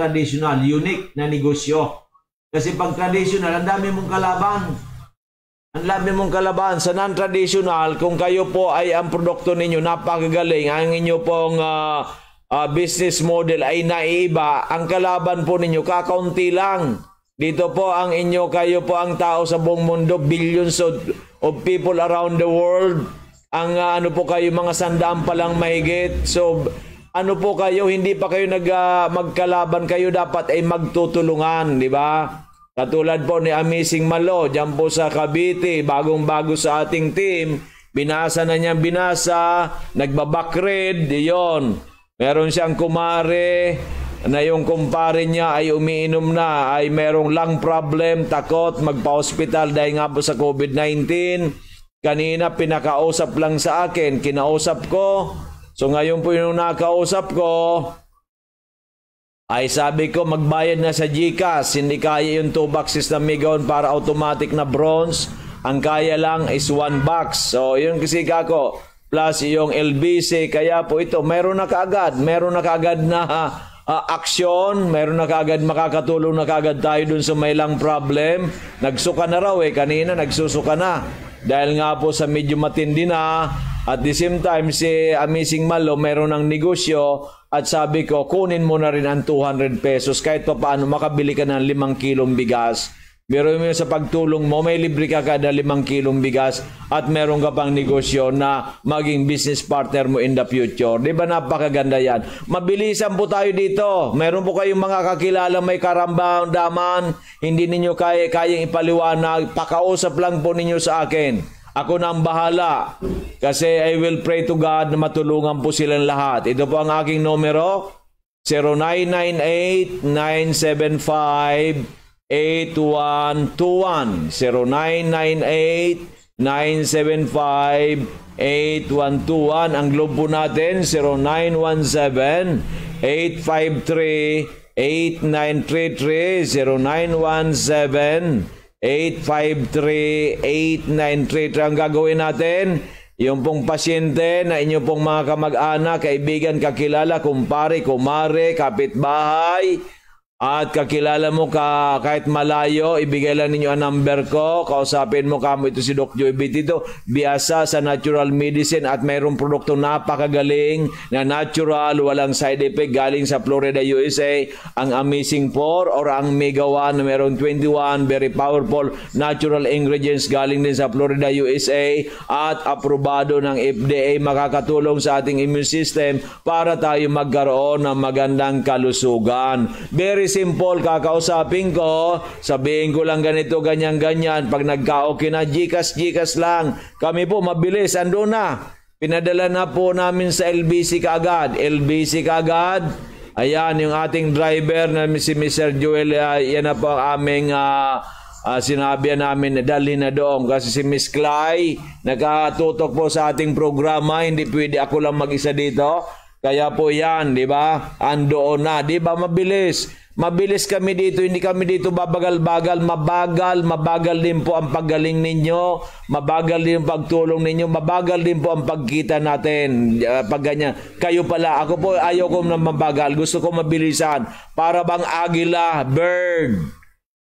traditional, unique na negosyo. Kasi pag traditional, ang dami mong kalaban. Ang dami mong kalaban sa non-traditional, kung kayo po ay ang produkto ninyo, napakagaling, ang inyo pong uh, uh, business model ay naiiba, ang kalaban po ninyo, kakaunti lang. Dito po ang inyo, kayo po ang tao sa buong mundo, billions of, of people around the world. Ang uh, ano po kayo, mga sandaan palang mahigit. So, ano po kayo, hindi pa kayo nag, uh, magkalaban kayo, dapat ay magtutulungan, di ba? Katulad po ni Amazing Malo, dyan po sa Cavite, bagong-bago sa ating team, binasa na niya, binasa, nagbabakred, yon. Meron siyang kumare na yung kumpare niya ay umiinom na, ay merong lung problem, takot, magpa-hospital dahil nga po sa COVID-19. Kanina pinakausap lang sa akin, kinausap ko, So ngayon po yung nakausap ko, ay sabi ko magbayad na sa GCash, hindi kaya yung 2 boxes na migaon para automatic na bronze. Ang kaya lang is 1 box. So yun kasi kako, plus yung LBC, kaya po ito, meron na kaagad, meron na kaagad na uh, aksyon, meron na kaagad makakatulong na kaagad tayo dun sa may lang problem. Nagsuka na raw eh, kanina nagsusuka na. Dahil nga po sa medyo matindi na, at the same time, si Amazing Malo meron ng negosyo at sabi ko, kunin mo na rin ang 200 pesos kahit pa paano makabili ka ng 5 kilong bigas. Meron mo sa pagtulong mo, may libre ka ka kada 5 kilong bigas at meron ka pang negosyo na maging business partner mo in the future. Di ba napakaganda yan? Mabilisan po tayo dito. Meron po kayong mga kakilala may karamdaman, hindi ninyo kaya, kayang ipaliwanag, pakausap lang po ninyo sa akin. Ako na ang bahala kasi I will pray to God na matulungan po silang lahat. Ito po ang aking numero 0998-975-8121 0998-975-8121 Ang globe po natin 0917 853 8933 0917 853-893. Ang gagawin natin, yung pong pasyente na inyo pong mga kamag-anak, kaibigan, kakilala, kumpare, kumare, kapitbahay, at kakilala mo ka kahit malayo, ibigay lang ninyo ang number ko. Kausapin mo kamo ito si Doc Joy Bitito. Biasa sa natural medicine at mayroong produkto napakagaling na natural, walang side effect galing sa Florida, USA. Ang Amazing 4 or ang Mega 1 na mayroong 21, very powerful natural ingredients galing din sa Florida, USA at aprobado ng FDA makakatulong sa ating immune system para tayo magkaroon ng magandang kalusugan. Very simple, kakausapin ko, sabihin ko lang ganito, ganyan, ganyan. Pag nagka-okay na, jikas, jikas lang. Kami po, mabilis, ando na. Pinadala na po namin sa LBC kaagad. LBC kaagad. Ayan, yung ating driver na si Mr. Joel, uh, yan na po ang aming uh, uh, sinabi namin na dali na doon kasi si Miss Clay nakatutok po sa ating programa hindi pwede ako lang mag-isa dito kaya po yan, di ba? Andoon na, di ba? Mabilis. Mabilis kami dito, hindi kami dito babagal-bagal, mabagal, mabagal din po ang paggaling ninyo, mabagal din ang pagtulong ninyo, mabagal din po ang pagkita natin, uh, pag ganyan. Kayo pala, ako po ayaw ko na mabagal, gusto ko mabilisan. Para bang agila, bird,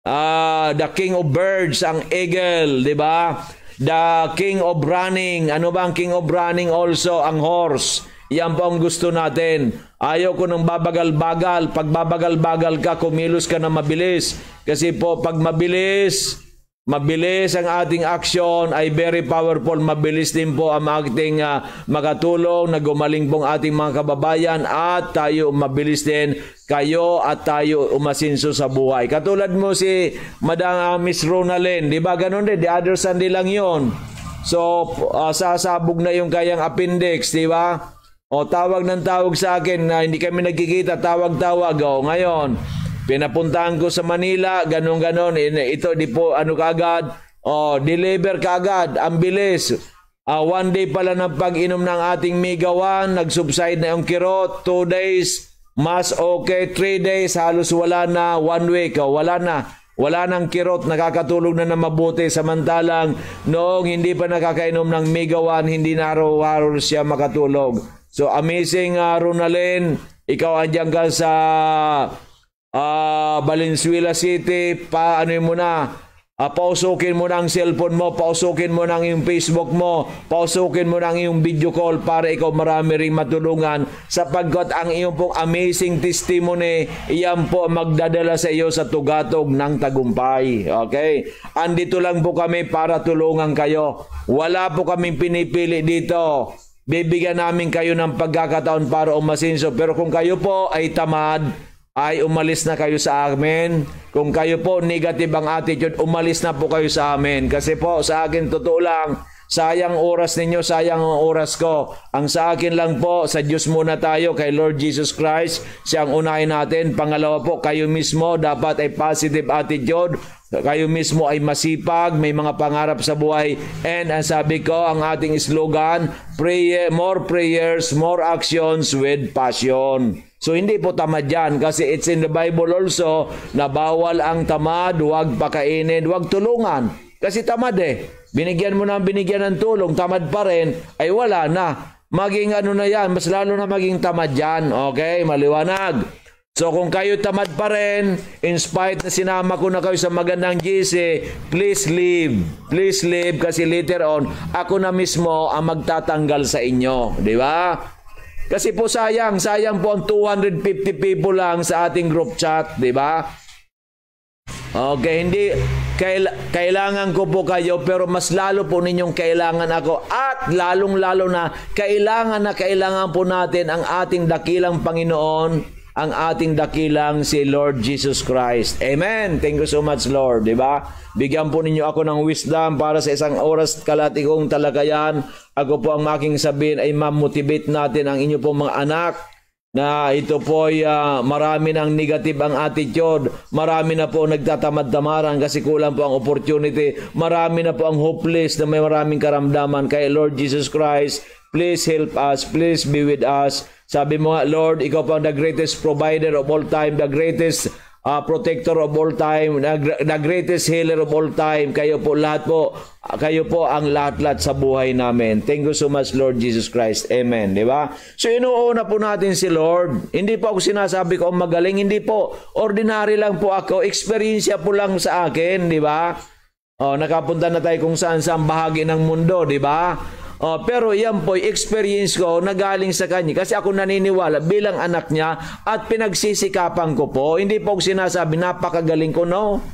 uh, the king of birds, ang eagle, di ba? The king of running, ano ba ang king of running also, ang horse. Iyan po ang gusto natin. Ayaw ko nang babagal-bagal. Pag babagal-bagal ka, kumilos ka na mabilis. Kasi po, pag mabilis, mabilis ang ating action ay very powerful. Mabilis din po ang ating uh, makatulong na gumaling pong ating mga kababayan at tayo mabilis din kayo at tayo umasinso sa buhay. Katulad mo si Madam uh, Miss Ronalyn, di ba? Ganun din, the other Sunday lang yon. So, uh, sasabog na yung kayang appendix, di ba? O tawag ng tawag sa akin na hindi kami nagkikita, tawag-tawag. O ngayon, pinapuntahan ko sa Manila, ganun-ganon. Ito, di po, ano kagad? O, deliver kagad. Ang bilis. Uh, one day pala ng pag-inom ng ating migawan, nag-subside na yung kirot. Two days, mas okay. Three days, halos wala na. One week, oh, wala na. Wala nang kirot, nakakatulog na na mabuti. Samantalang noong hindi pa nakakainom ng migawan, hindi na araw-araw siya makatulog. So amazing uh, Ronalyn, ikaw andiyan ka sa uh, Valenzuela City, pa ano mo na, uh, pausukin mo ng cellphone mo, pausukin mo ng iyong Facebook mo, pausukin mo ng yung video call para ikaw marami ring matulungan sapagkat ang iyong pong amazing testimony, iyan po magdadala sa iyo sa tugatog ng tagumpay. Okay? Andito lang po kami para tulungan kayo. Wala po kaming pinipili dito bibigyan namin kayo ng pagkakataon para umasinso. Pero kung kayo po ay tamad, ay umalis na kayo sa amin. Kung kayo po negative ang attitude, umalis na po kayo sa amin. Kasi po sa akin totoo lang, sayang oras ninyo, sayang ang oras ko. Ang sa akin lang po, sa Diyos muna tayo, kay Lord Jesus Christ, siyang unahin natin. Pangalawa po, kayo mismo dapat ay positive attitude kayo mismo ay masipag, may mga pangarap sa buhay. And ang sabi ko, ang ating slogan, prayer, more prayers, more actions with passion. So hindi po tamad yan kasi it's in the Bible also na bawal ang tamad, huwag pakainin, huwag tulungan. Kasi tamad eh. Binigyan mo na binigyan ng tulong, tamad pa rin, ay wala na. Maging ano na yan, mas lalo na maging tamad yan. Okay, maliwanag. So kung kayo tamad pa rin, in spite na sinama ko na kayo sa magandang GC, please leave. Please leave kasi later on, ako na mismo ang magtatanggal sa inyo. Di ba? Kasi po sayang, sayang po ang 250 people lang sa ating group chat, di ba? Okay, hindi, kail, kailangan ko po kayo pero mas lalo po ninyong kailangan ako at lalong-lalo na kailangan na kailangan po natin ang ating dakilang Panginoon ang ating dakilang si Lord Jesus Christ. Amen. Thank you so much, Lord. ba? Diba? Bigyan po ninyo ako ng wisdom para sa isang oras kalatikong talakayan. Ako po ang making sabihin ay mamotivate natin ang inyo pong mga anak na ito po ay uh, marami ng negative ang attitude, marami na po nagtatamad-tamaran kasi kulang po ang opportunity, marami na po ang hopeless na may maraming karamdaman kay Lord Jesus Christ Please help us. Please be with us. Sabi mo nga, Lord, ikaw pa ang the greatest provider of all time, the greatest uh, protector of all time, the, greatest healer of all time. Kayo po lahat po, ah, kayo po ang lahat-lahat sa buhay namin. Thank you so much, Lord Jesus Christ. Amen. Di ba? So, inuuna po natin si Lord. Hindi po ako sinasabi ko magaling. Hindi po. Ordinary lang po ako. Experiensya po lang sa akin. Di ba? Oh, nakapunta na tayo kung saan saan bahagi ng mundo, di ba? Oh, pero yan po, experience ko na galing sa kanya. Kasi ako naniniwala bilang anak niya at pinagsisikapan ko po. Hindi po sinasabi, napakagaling ko, no.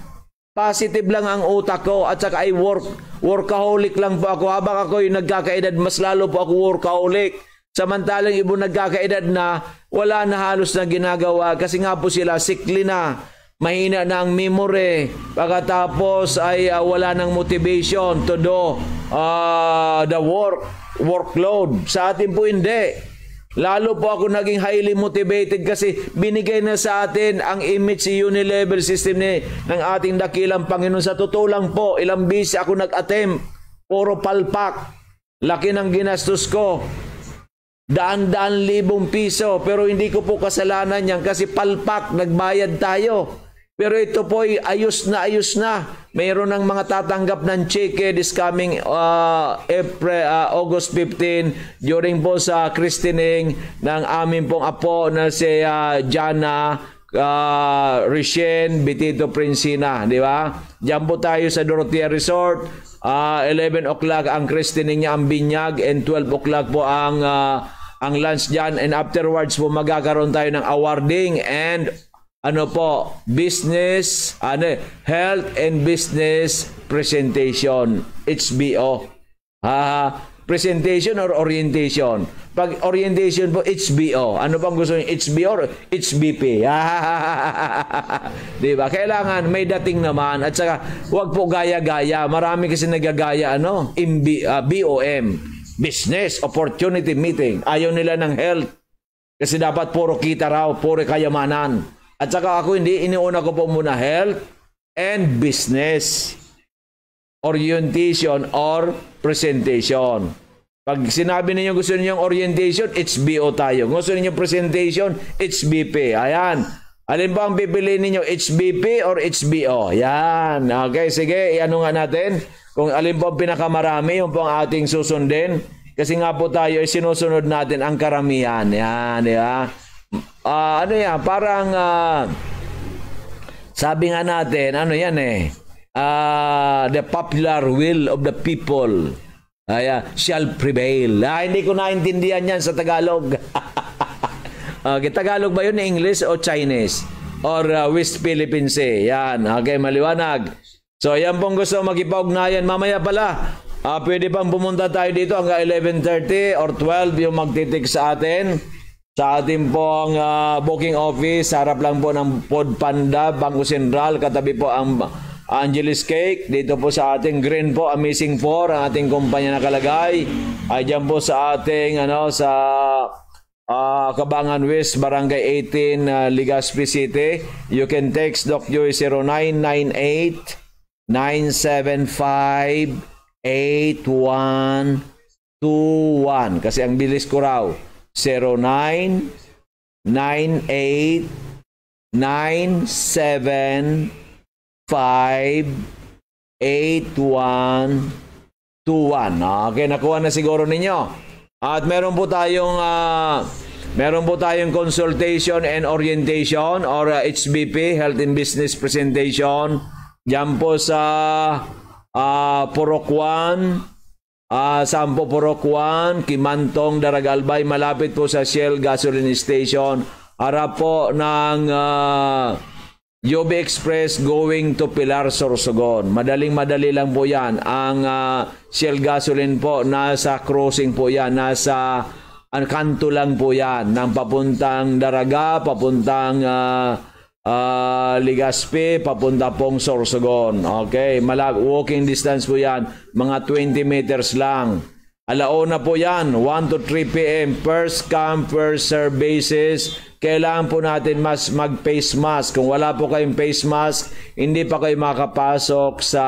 Positive lang ang utak ko at saka ay work, workaholic lang po ako. Habang ako yung nagkakaedad, mas lalo po ako workaholic. Samantalang ibo nagkakaedad na wala na halos na ginagawa kasi nga po sila sikli na mahina na ang memory, pagkatapos ay uh, wala ng motivation to do uh, the work, workload. Sa atin po hindi. Lalo po ako naging highly motivated kasi binigay na sa atin ang image si Unilever system ni, ng ating dakilang Panginoon. Sa totoo lang po, ilang busy ako nag-attempt. Puro palpak. Laki ng ginastos ko. Daan-daan libong piso. Pero hindi ko po kasalanan yan kasi palpak, nagbayad tayo. Pero ito po ay ayos na ayos na. Mayroon ng mga tatanggap ng cheque this coming uh, April, uh, August 15 during po sa christening ng aming pong apo na si uh, Jana uh, Rishen Betito Prinsina, di ba? Diyan po tayo sa Dorotea Resort. Uh, 11 o'clock ang christening niya ang binyag and 12 o'clock po ang uh, ang lunch dyan and afterwards po magkakaroon tayo ng awarding and ano po, business, ano, eh, health and business presentation, HBO. Ha, presentation or orientation. Pag orientation po, HBO. Ano bang gusto niyo? HBO or HBP? Di ba? Kailangan may dating naman. At saka, wag po gaya-gaya. Marami kasi nagagaya, ano, MB, uh, ah, BOM. Business Opportunity Meeting. Ayaw nila ng health. Kasi dapat puro kita raw, puro kayamanan. At saka ako, hindi, iniuna ko po muna health and business orientation or presentation. Pag sinabi ninyo gusto niyo yung orientation, it's BO tayo. Gusto niyo presentation, it's BP. Ayan. Alin ba ang pipili ninyo? HBP or HBO? Yan. Okay, sige. Ano nga natin? Kung alin po ang pinakamarami, yung po ang ating susundin. Kasi nga po tayo, sinusunod natin ang karamihan. Yan, di ba? uh, ano yan, parang uh, sabi nga natin, ano yan eh, uh, the popular will of the people ay, uh, shall prevail. Ah, hindi ko naintindihan yan sa Tagalog. okay, Tagalog ba yun? English o Chinese? Or uh, West Philippines eh. Yan. Okay, maliwanag. So, yan pong gusto magipag Mamaya pala, uh, pwede pang pumunta tayo dito hanggang 11.30 or 12 yung magtitik sa atin. Sa ating pong uh, ah, booking office, harap lang po ng Pod Panda, Bangko Sentral, katabi po ang Angeles Cake. Dito po sa ating green po, Amazing Four, ang ating kumpanya nakalagay. Ay diyan po sa ating, ano, sa uh, Kabangan West, Barangay 18, uh, ah, Legazpi City. You can text Doc Joy 0998 975 8121 kasi ang bilis ko raw. 09 98 97 5 8121. Okay, nakuha na siguro ninyo. At meron po tayong uh, meron po tayong consultation and orientation or uh, ah, HBP, Health and Business Presentation. Diyan po sa uh, ah, Purok 1, Uh, Sampo Ampoporokuan, Kimantong, Daragalbay, malapit po sa Shell Gasoline Station. Harap po ng uh, ah, Yobe Express going to Pilar, Sorsogon. Madaling-madali lang po yan. Ang uh, Shell Gasoline po, nasa crossing po yan. Nasa ang kanto lang po yan. Nang papuntang Daraga, papuntang... Uh, uh, Ligaspi papunta pong Sorsogon. Okay, malag walking distance po 'yan, mga 20 meters lang. Alauna po 'yan, 1 to 3 PM, first come first serve basis. Kailangan po natin mas mag face mask. Kung wala po kayong face mask, hindi pa kayo makapasok sa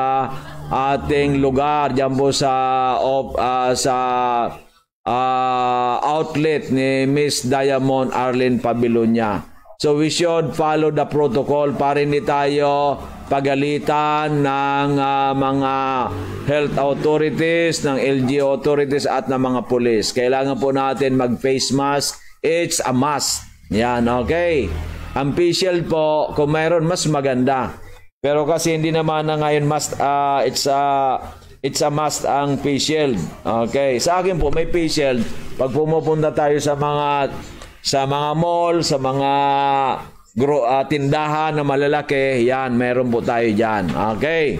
ating lugar diyan po sa of, uh, ah, sa uh, outlet ni Miss Diamond Arlene Pabilonia. So we should follow the protocol para hindi tayo pagalitan ng uh, mga health authorities, ng LGU authorities at ng mga pulis. Kailangan po natin mag-face mask. It's a must. Yan, okay. Ang facial po, kung mayroon, mas maganda. Pero kasi hindi naman na ngayon must, uh, ah, it's a, it's a must ang face shield. Okay. Sa akin po, may face shield. Pag pumupunta tayo sa mga sa mga mall, sa mga gro, uh, tindahan na malalaki, yan, meron po tayo dyan. Okay.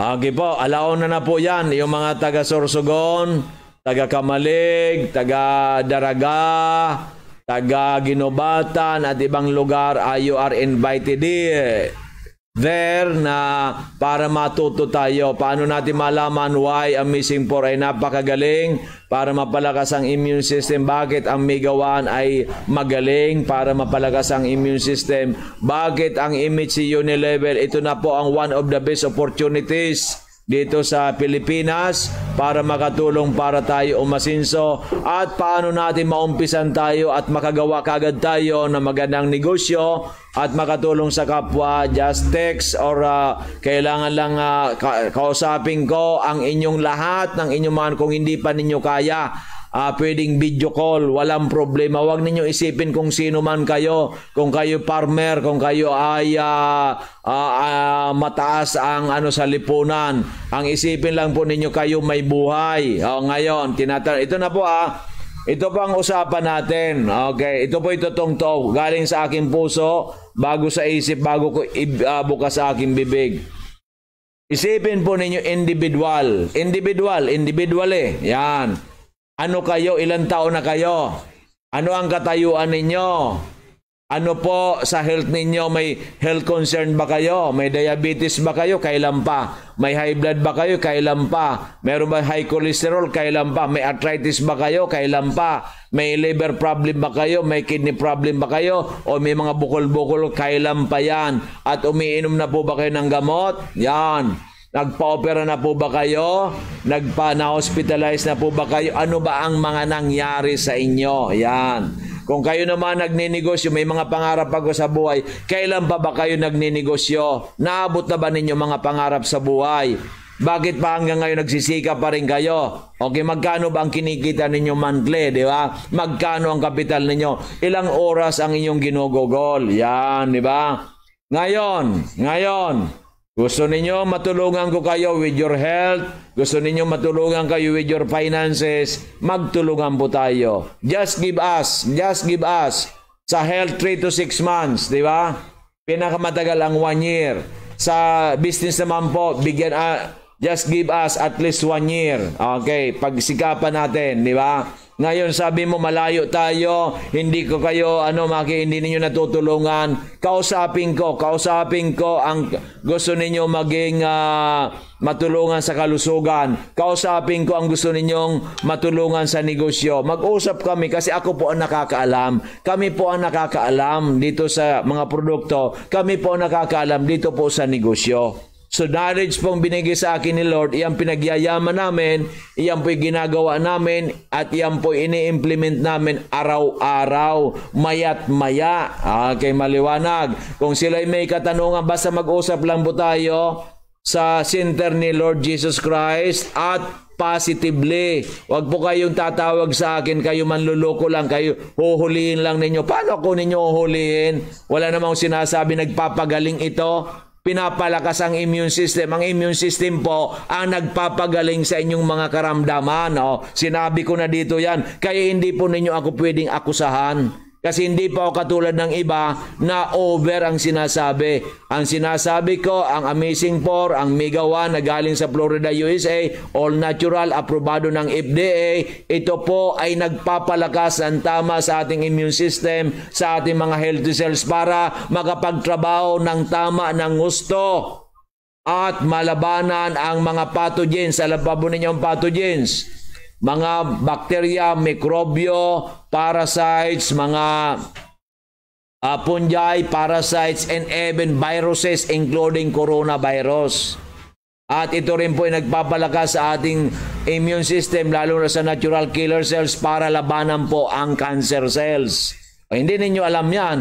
Okay po, alaon na na po yan. Yung mga taga Sorsogon, taga Kamalig, taga Daraga, taga Ginobatan at ibang lugar, uh, you are invited here. Eh there na para matuto tayo paano natin malaman why ang missing 4 ay napakagaling para mapalakas ang immune system bakit ang MIGA-1 ay magaling para mapalakas ang immune system bakit ang immunity unit level ito na po ang one of the best opportunities dito sa Pilipinas para makatulong para tayo umasinso at paano natin maumpisan tayo at makagawa kagad tayo ng magandang negosyo at makatulong sa kapwa just text or uh, kailangan lang uh, kausapin ko ang inyong lahat ng inyong mga kung hindi pa ninyo kaya uh, pwedeng video call, walang problema. Huwag ninyo isipin kung sino man kayo, kung kayo farmer, kung kayo ay uh, uh, uh, mataas ang ano sa lipunan. Ang isipin lang po ninyo kayo may buhay. Oh, ngayon, tinatanong, ito na po ah, ito po ang usapan natin. Okay, ito po ito tong to. galing sa aking puso, bago sa isip, bago ko uh, sa aking bibig. Isipin po ninyo individual. Individual, individual eh. Yan. Ano kayo? Ilan taon na kayo? Ano ang katayuan ninyo? Ano po sa health ninyo? May health concern ba kayo? May diabetes ba kayo? Kailan pa? May high blood ba kayo? Kailan pa? Meron ba high cholesterol? Kailan pa? May arthritis ba kayo? Kailan pa? May liver problem ba kayo? May kidney problem ba kayo? O may mga bukol-bukol? Kailan pa yan? At umiinom na po ba kayo ng gamot? Yan. Nagpa-opera na po ba kayo? Nagpa-hospitalize na po ba kayo? Ano ba ang mga nangyari sa inyo? Yan. Kung kayo naman nagninegosyo, may mga pangarap ako sa buhay, kailan pa ba kayo nagninegosyo? Naabot na ba ninyo mga pangarap sa buhay? Bakit pa hanggang ngayon nagsisika pa rin kayo? Okay, magkano ba ang kinikita ninyo monthly, di ba? Magkano ang kapital ninyo? Ilang oras ang inyong ginugugol? Yan, di ba? Ngayon, ngayon, gusto ninyo matulungan ko kayo with your health? Gusto ninyo matulungan kayo with your finances? Magtulungan po tayo. Just give us, just give us. Sa health, 3 to 6 months, di ba? Pinakamatagal ang 1 year. Sa business naman po, bigyan, uh, just give us at least 1 year. Okay, pagsikapan natin, di ba? Ngayon sabi mo malayo tayo, hindi ko kayo ano maki hindi niyo natutulungan. Kausapin ko, kausapin ko ang gusto ninyo maging uh, matulungan sa kalusugan. Kausapin ko ang gusto ninyong matulungan sa negosyo. Mag-usap kami kasi ako po ang nakakaalam. Kami po ang nakakaalam dito sa mga produkto. Kami po ang nakakaalam dito po sa negosyo. So knowledge pong binigay sa akin ni Lord, iyan pinagyayaman namin, iyan po'y ginagawa namin, at iyan po ini-implement namin araw-araw, mayat maya. Okay, maliwanag. Kung sila'y may katanungan, basta mag-usap lang po tayo sa center ni Lord Jesus Christ at positively. Huwag po kayong tatawag sa akin, kayo manluloko lang, kayo huhulihin lang ninyo. Paano ko ninyo huhulihin? Wala namang sinasabi nagpapagaling ito pinapalakas ang immune system. Ang immune system po ang nagpapagaling sa inyong mga karamdaman. O, oh. sinabi ko na dito yan. Kaya hindi po ninyo ako pwedeng akusahan kasi hindi po ako katulad ng iba na over ang sinasabi. Ang sinasabi ko, ang Amazing 4, ang Mega One na galing sa Florida, USA, all natural, aprobado ng FDA. Ito po ay nagpapalakas ng tama sa ating immune system, sa ating mga healthy cells para makapagtrabaho ng tama ng gusto at malabanan ang mga pathogens. Alam pa po ninyo ang pathogens? mga bakterya, mikrobyo, parasites, mga uh, fungi, parasites, and even viruses including coronavirus. At ito rin po ay nagpapalakas sa ating immune system lalo na sa natural killer cells para labanan po ang cancer cells. O, hindi ninyo alam yan,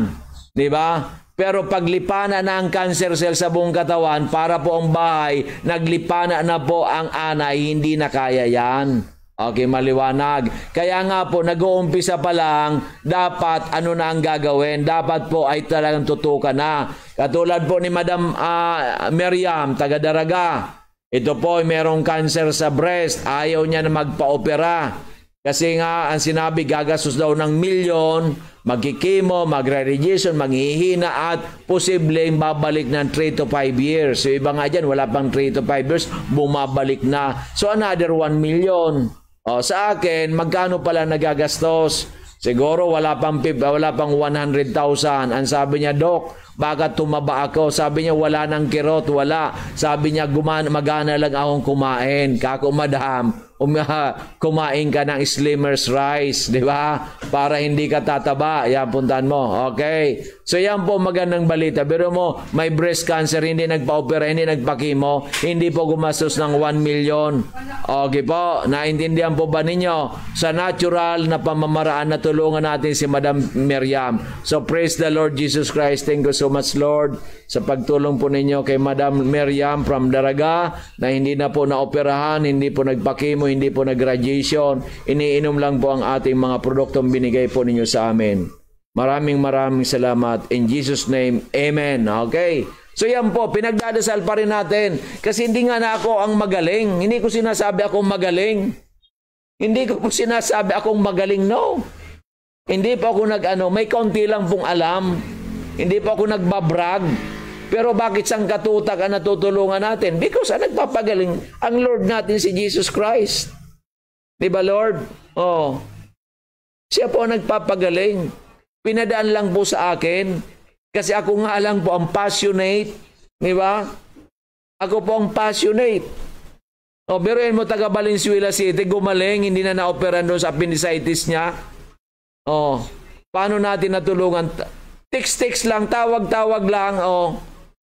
di ba? Pero paglipana na ang cancer cell sa buong katawan para po ang bahay, naglipana na po ang anay, hindi na kaya yan. Okay, maliwanag. Kaya nga po, nag-uumpisa pa lang, dapat ano na ang gagawin. Dapat po ay talagang tutukan na. Katulad po ni Madam uh, Miriam, taga Daraga. Ito po ay merong cancer sa breast. Ayaw niya na magpa-opera. Kasi nga, ang sinabi, gagastos daw ng milyon, magkikimo, magre-radiation, manghihina, at posibleng babalik ng 3 to 5 years. So, iba nga dyan, wala pang 3 to 5 years, bumabalik na. So, another 1 million. O, sa akin, magkano pala nagagastos? Siguro wala pang wala pang 100,000. Ang sabi niya, "Dok, bakit tumaba ako?" Sabi niya, "Wala nang kirot, wala." Sabi niya, "Gumana magana lang akong kumain." Kako, madam, um, uh, kumain ka ng slimmer's rice, di ba? Para hindi ka tataba. Yan, puntahan mo. Okay. So yan po magandang balita. Pero mo, may breast cancer, hindi nagpa-opera, hindi nagpakimo, hindi po gumastos ng 1 million. Okay po, naintindihan po ba ninyo? Sa natural na pamamaraan na tulungan natin si Madam Miriam. So praise the Lord Jesus Christ. Thank you so much Lord sa pagtulong po ninyo kay Madam Miriam from Daraga na hindi na po naoperahan, hindi po nagpakimo, mo hindi po na graduation. Iniinom lang po ang ating mga produktong binigay po ninyo sa amin. Maraming maraming salamat. In Jesus' name, Amen. Okay? So yan po, pinagdadasal pa rin natin. Kasi hindi nga na ako ang magaling. Hindi ko sinasabi akong magaling. Hindi ko po sinasabi akong magaling, no. Hindi po ako nag-ano, may konti lang pong alam. Hindi po ako nagbabrag. Pero bakit sangkatutak ang natutulungan natin? Because ang nagpapagaling, ang Lord natin si Jesus Christ. Di ba Lord? Oh. Siya po ang nagpapagaling. Pinadaan lang po sa akin. Kasi ako nga lang po ang passionate. Di ba? Ako po ang passionate. O, pero biruin mo taga Balinsuela City, gumaling, hindi na na-operan doon sa appendicitis niya. O, oh, paano natin natulungan? Text-text lang, tawag-tawag lang. O, oh.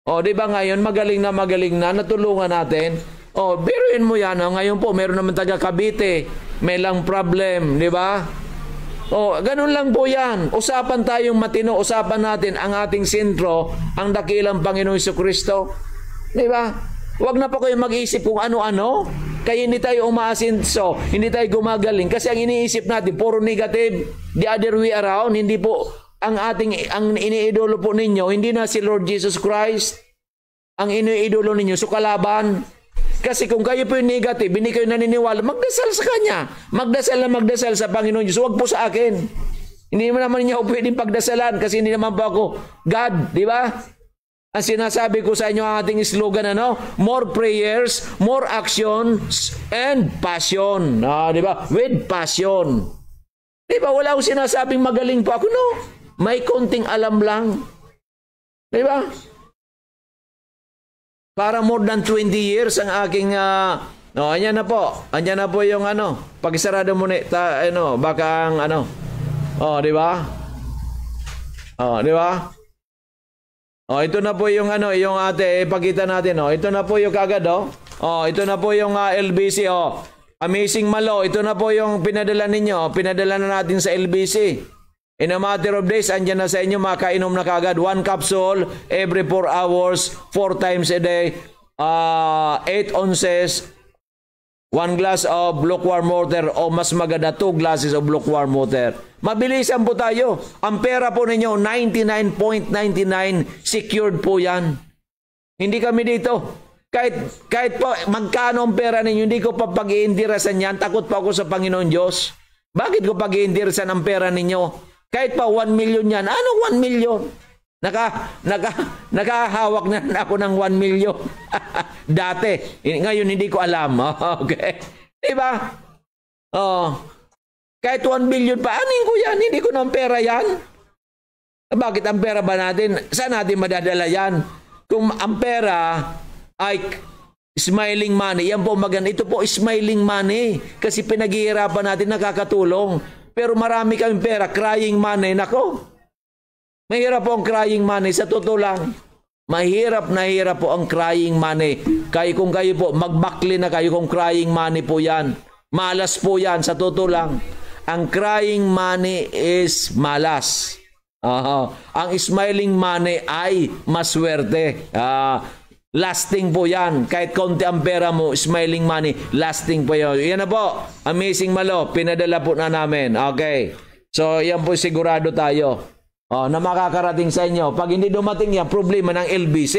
O, di ba ngayon, magaling na magaling na, natulungan natin. O, biruin mo yan. O, ngayon po, meron naman taga Cavite. May lang problem, di ba? O, ganun lang po yan. Usapan tayong matino. Usapan natin ang ating sentro, ang dakilang Panginoon Kristo. Di ba? Huwag na po kayo mag-isip kung ano-ano. Kaya hindi tayo umaasinso, hindi tayo gumagaling. Kasi ang iniisip natin, puro negative. The other way around, hindi po ang ating ang iniidolo po ninyo hindi na si Lord Jesus Christ ang iniidolo ninyo so kalaban kasi kung kayo po yung negative hindi kayo naniniwala magdasal sa kanya magdasal na magdasal sa Panginoon Diyos huwag po sa akin hindi naman niya ako pwedeng pagdasalan kasi hindi naman po ako God di ba ang sinasabi ko sa inyo ang ating slogan ano more prayers more actions and passion ah, di ba with passion Di ba? Wala akong sinasabing magaling po ako. No. May konting alam lang. Di ba? Para more than 20 years ang aking uh, no, ayan na po. Ayan na po yung ano, pagisarado mo ni ta, ano, baka ang ano. Oh, di ba? Oh, di ba? Oh, ito na po yung ano, yung ate, eh, ipakita natin oh. Ito na po yung kagad oh. Oh, ito na po yung uh, ah, LBC oh. Amazing Malo, ito na po yung pinadala ninyo, oh. pinadala na natin sa LBC. In a matter of days, andyan na sa inyo, makainom na kagad. One capsule every 4 hours, four times a day, uh, ah, 8 ounces, one glass of lukewarm water o mas maganda two glasses of lukewarm water. Mabilisan po tayo. Ang pera po ninyo, 99.99 secured po yan. Hindi kami dito. Kahit, kahit po magkano ang pera ninyo, hindi ko pa pag-iindirasan yan. Takot pa ako sa Panginoon Diyos. Bakit ko pag-iindirasan ang pera ninyo? Kahit pa 1 million yan. Ano 1 million? Naka, naka, nakahawak na ako ng 1 million. Dati. Ngayon hindi ko alam. Okay. Diba? Oh. Kahit 1 billion pa, Ano ko yan? Hindi ko ng pera yan. Bakit ang pera ba natin? Saan natin madadala yan? Kung ang pera ay smiling money, yan po maganda. Ito po smiling money kasi pinaghihirapan natin nakakatulong. Pero marami kami pera, crying money. Nako, mahirap po ang crying money. Sa totoo lang, mahirap na hirap po ang crying money. Kaya kung kayo po, magbakli na kayo kung crying money po yan. Malas po yan, sa totoo lang. Ang crying money is malas. Uh, ang smiling money ay maswerte. Uh, Lasting po yan. Kahit konti ang pera mo, smiling money, lasting po yan. Yan na po. Amazing Malo, pinadala po na namin. Okay. So, yan po sigurado tayo. Oh, na makakarating sa inyo. Pag hindi dumating yan, problema ng LBC.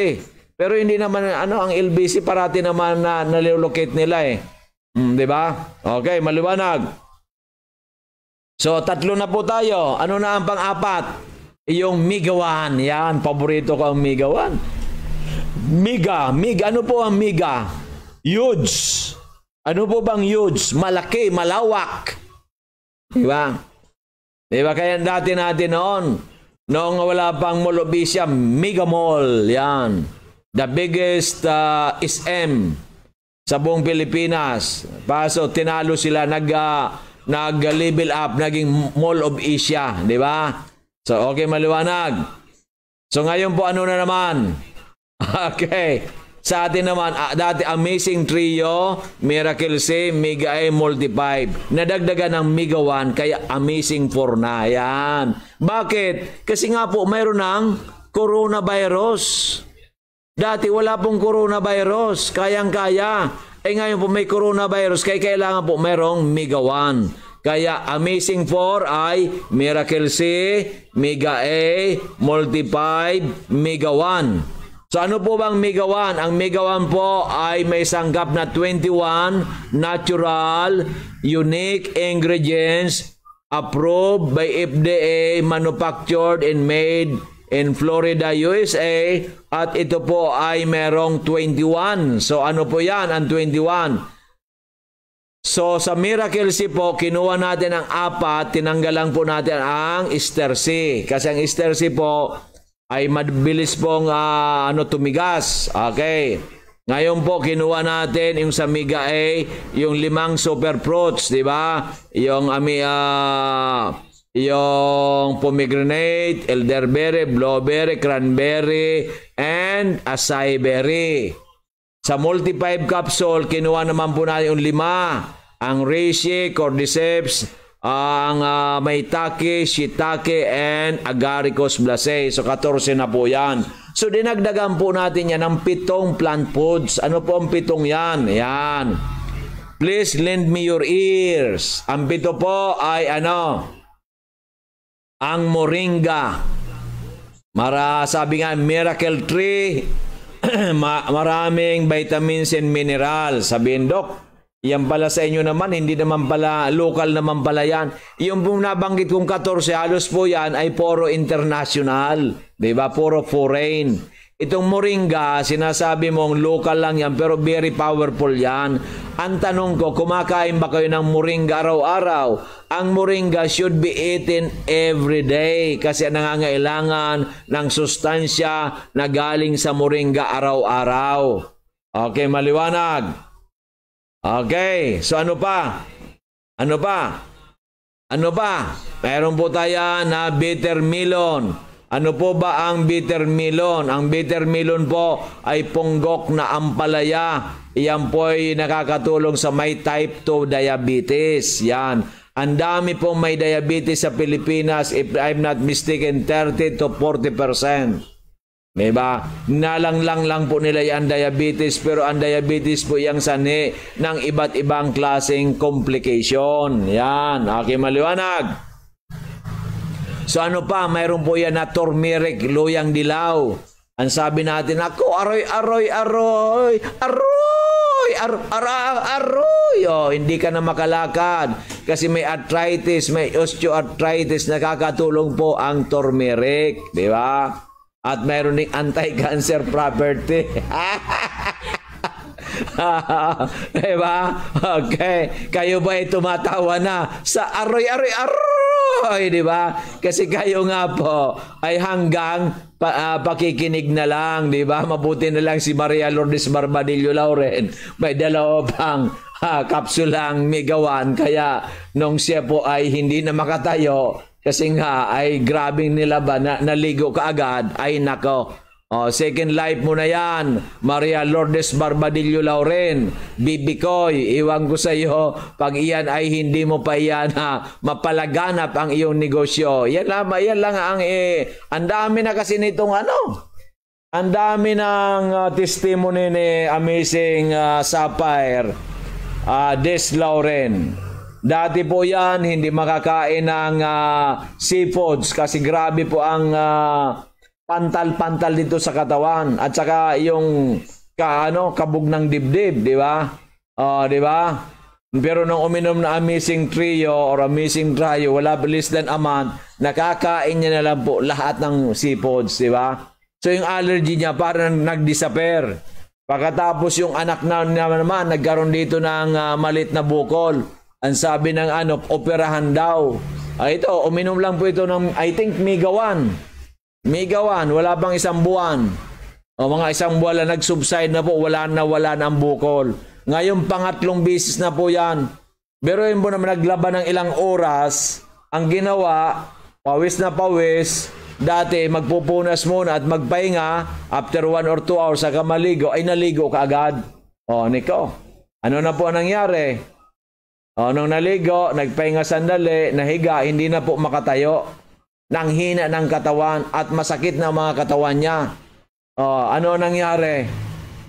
Pero hindi naman, ano, ang LBC parati naman na nalilocate nila eh. Mm, di ba? Okay, maliwanag. So, tatlo na po tayo. Ano na ang pang-apat? Yung migawan. Yan, paborito ko ang migawan. Mega. Mega. Ano po ang mega? Huge. Ano po bang huge? Malaki, malawak. Di ba? Di ba kaya dati natin noon, noong wala pang Molobisia, mega mall. Yan. The biggest uh, SM sa buong Pilipinas. Paso, tinalo sila, nag, uh, nag-level up, naging Mall of Asia. Di ba? So, okay, maliwanag. So, ngayon po, ano na naman? Okay. Sa atin naman, ah, dati Amazing Trio, Miracle C, Mega A, Multiply. Nadagdagan ng Mega 1, kaya Amazing 4 na. Yan. Bakit? Kasi nga po, mayroon ng coronavirus. Dati wala pong coronavirus. Kayang-kaya. Eh ngayon po may coronavirus, kaya kailangan po merong Mega 1. Kaya Amazing 4 ay Miracle C, Mega A, Multiply, Mega 1. So ano po bang Mega 1? Ang Mega 1 po ay may sanggap na 21 natural unique ingredients approved by FDA, manufactured and made in Florida, USA at ito po ay merong 21. So ano po 'yan ang 21? So sa Miracle C po, kinuha natin ang apat, tinanggal lang po natin ang Easter C. Kasi ang Easter C po ay mabilis pong uh, ano tumigas. Okay. Ngayon po kinuha natin yung sa Mega A, yung limang super fruits, di ba? Yung ami uh, yung pomegranate, elderberry, blueberry, cranberry, and acai berry. Sa multi five capsule, kinuha naman po natin yung lima. Ang reishi, cordyceps, ang uh, ah, maitake, shiitake, and agaricus blase. So, 14 na po yan. So, dinagdagan po natin yan ng pitong plant foods. Ano po ang pitong yan? Yan. Please lend me your ears. Ang pito po ay ano? Ang moringa. Mara, sabi nga, miracle tree. maraming vitamins and minerals. Sabihin, Dok, yan pala sa inyo naman, hindi naman pala, local naman pala yan. Yung nabanggit kong 14, halos po yan ay puro international. ba diba? Puro foreign. Itong moringa, sinasabi mong local lang yan, pero very powerful yan. Ang tanong ko, kumakain ba kayo ng moringa araw-araw? Ang moringa should be eaten every day kasi nangangailangan ng sustansya na galing sa moringa araw-araw. Okay, maliwanag. Okay, so ano pa? Ano pa? Ano ba? Meron po tayo na bitter melon. Ano po ba ang bitter melon? Ang bitter melon po ay punggok na ampalaya. Iyan po ay nakakatulong sa may type 2 diabetes. Yan. Ang dami po may diabetes sa Pilipinas, if I'm not mistaken, 30 to 40 percent. Diba? Nalanglang lang po nila yung diabetes pero ang diabetes po yung sani ng iba't ibang klaseng complication. Yan. Okay, maliwanag. So ano pa, mayroon po yan na turmeric, luyang dilaw. Ang sabi natin, ako, aroy, aroy, aroy, aroy, aroy, aroy, Oh, hindi ka na makalakad kasi may arthritis, may osteoarthritis, nakakatulong po ang turmeric. Di ba? At mayroon ding anti-cancer property. diba? Okay. Kayo ba ay tumatawa na sa aroy, aroy, aroy, di ba? Kasi kayo nga po ay hanggang pa, uh, pakikinig na lang, di ba? Mabuti na lang si Maria Lourdes Barbadillo Lauren. May dalawa pang ha, ah, kapsulang may Kaya nung siya po ay hindi na makatayo, kasi nga ay grabing nila ba na, naligo ka agad ay nako. Oh, second life mo na yan. Maria Lourdes Barbadillo Lauren. Bibikoy, iwan ko sa iyo pag iyan ay hindi mo pa iyan ha, mapalaganap ang iyong negosyo. Yan lang, yan lang ang eh, ang dami na kasi nitong ano. Ang dami ng uh, testimony ni Amazing uh, Sapphire uh, Des Lauren. Dati po yan, hindi makakain ng uh, seafoods kasi grabe po ang uh, pantal-pantal dito sa katawan. At saka yung ka, ano, kabog ng dibdib, di ba? Uh, di ba? Pero nung uminom na Amazing Trio or Amazing Trio, wala less than a month, nakakain niya na lang po lahat ng seafoods, di ba? So yung allergy niya parang nag-disappear. Pagkatapos yung anak na naman, nagkaroon dito ng uh, ah, malit na bukol ang sabi ng ano, operahan daw. Ah, ito, uminom lang po ito ng, I think, migawan. Migawan, wala bang isang buwan. O mga isang buwan na nag-subside na po, wala na wala na ang bukol. Ngayon, pangatlong bisis na po yan. Pero yun po naman naglaban ng ilang oras, ang ginawa, pawis na pawis, dati magpupunas muna at magpahinga, after one or two hours, sa maligo, ay naligo kaagad. O, Nico, ano na po ang nangyari? O, nung naligo, nagpahinga sandali, nahiga, hindi na po makatayo. Nanghina ng katawan at masakit na mga katawan niya. O, ano nangyari?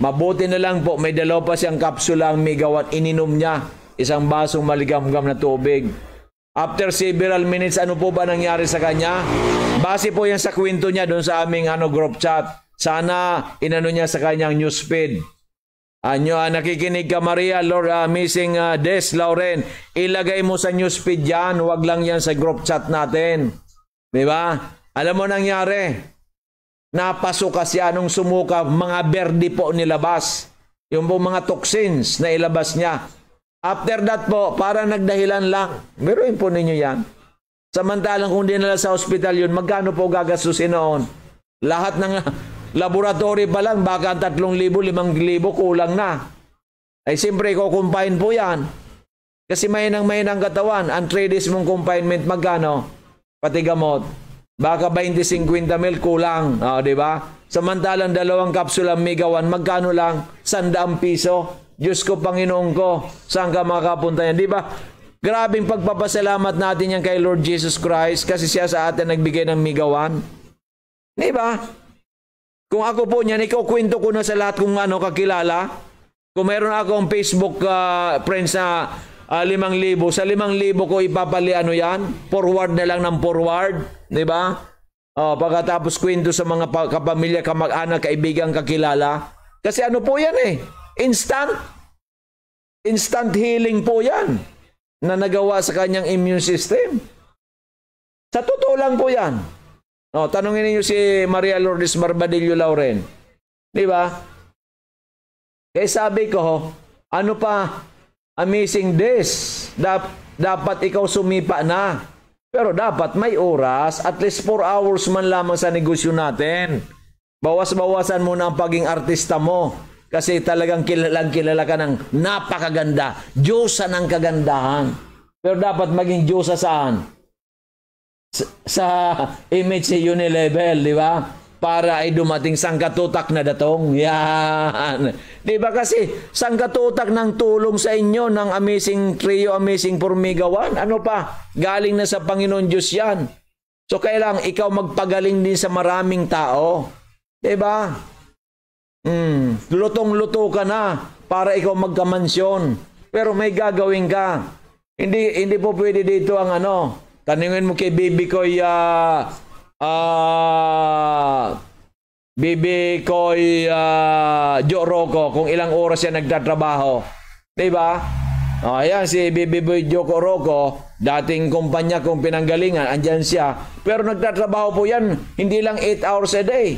Mabuti na lang po, may dalawa pa siyang kapsula ang migawat ininom niya. Isang basong maligamgam na tubig. After several minutes, ano po ba nangyari sa kanya? Base po yan sa kwento niya doon sa aming ano, group chat. Sana inano niya sa kanyang newsfeed. Anyo uh, nakikinig ka Maria, Lord, uh, missing uh, Des Lauren, ilagay mo sa newsfeed yan, wag lang yan sa group chat natin. Di ba? Alam mo nangyari, napasok kasi anong sumuka, mga berdi po nilabas. Yung po mga toxins na ilabas niya. After that po, para nagdahilan lang. Meron po ninyo yan. Samantalang kung di dinala sa ospital yun, magkano po gagastusin noon? Lahat ng Laboratory pa lang, baka 3,000, 5,000 kulang na. Ay siyempre, kukumpain po yan. Kasi mahinang mahinang katawan. Ang 3 days mong confinement, magkano? Pati gamot. Baka 20-50 mil kulang. O, oh, di ba? Samantalang dalawang kapsula megawan, magkano lang? Sandaang piso. Diyos ko, Panginoon ko, saan ka makapunta yan? Di ba? Grabing pagpapasalamat natin yan kay Lord Jesus Christ kasi siya sa atin nagbigay ng migawan. Di ba? Kung ako po niyan, ikukwento ko na sa lahat kung ano kakilala. Kung meron akong Facebook uh, friends na uh, ah, 5,000, sa 5,000 ko ipapali ano yan, forward na lang ng forward, di ba? Oh, pagkatapos kwento sa mga kapamilya, kamag-anak, kaibigan, kakilala. Kasi ano po yan eh, instant. Instant healing po yan na nagawa sa kanyang immune system. Sa totoo lang po yan. No, oh, tanungin niyo si Maria Lourdes Marbadillo Lauren. 'Di ba? Kaya eh, sabi ko, ano pa amazing this? Dap- dapat ikaw sumipa na. Pero dapat may oras, at least 4 hours man lamang sa negosyo natin. Bawas-bawasan mo na ang paging artista mo. Kasi talagang kilalang kilala ka ng napakaganda. Diyosa ng kagandahan. Pero dapat maging Diyosa saan? sa image ni Unilevel, di ba? Para ay dumating sangkatutak na datong. Yan. Di ba kasi sangkatutak ng tulong sa inyo ng Amazing Trio, Amazing Formiga 1. Ano pa? Galing na sa Panginoon Diyos yan. So kailang ikaw magpagaling din sa maraming tao. Di ba? Hmm. lutong-luto ka na para ikaw magkamansyon. Pero may gagawin ka. Hindi hindi po pwede dito ang ano, Tanungin mo kay baby ko uh, ah, uh, ah, baby ko uh, ah, Joe Rocco kung ilang oras siya nagtatrabaho. 'Di ba? Oh, ayan si Baby Boy Joko Rocco, dating kumpanya kong pinanggalingan, andyan siya. Pero nagtatrabaho po yan, hindi lang 8 hours a day.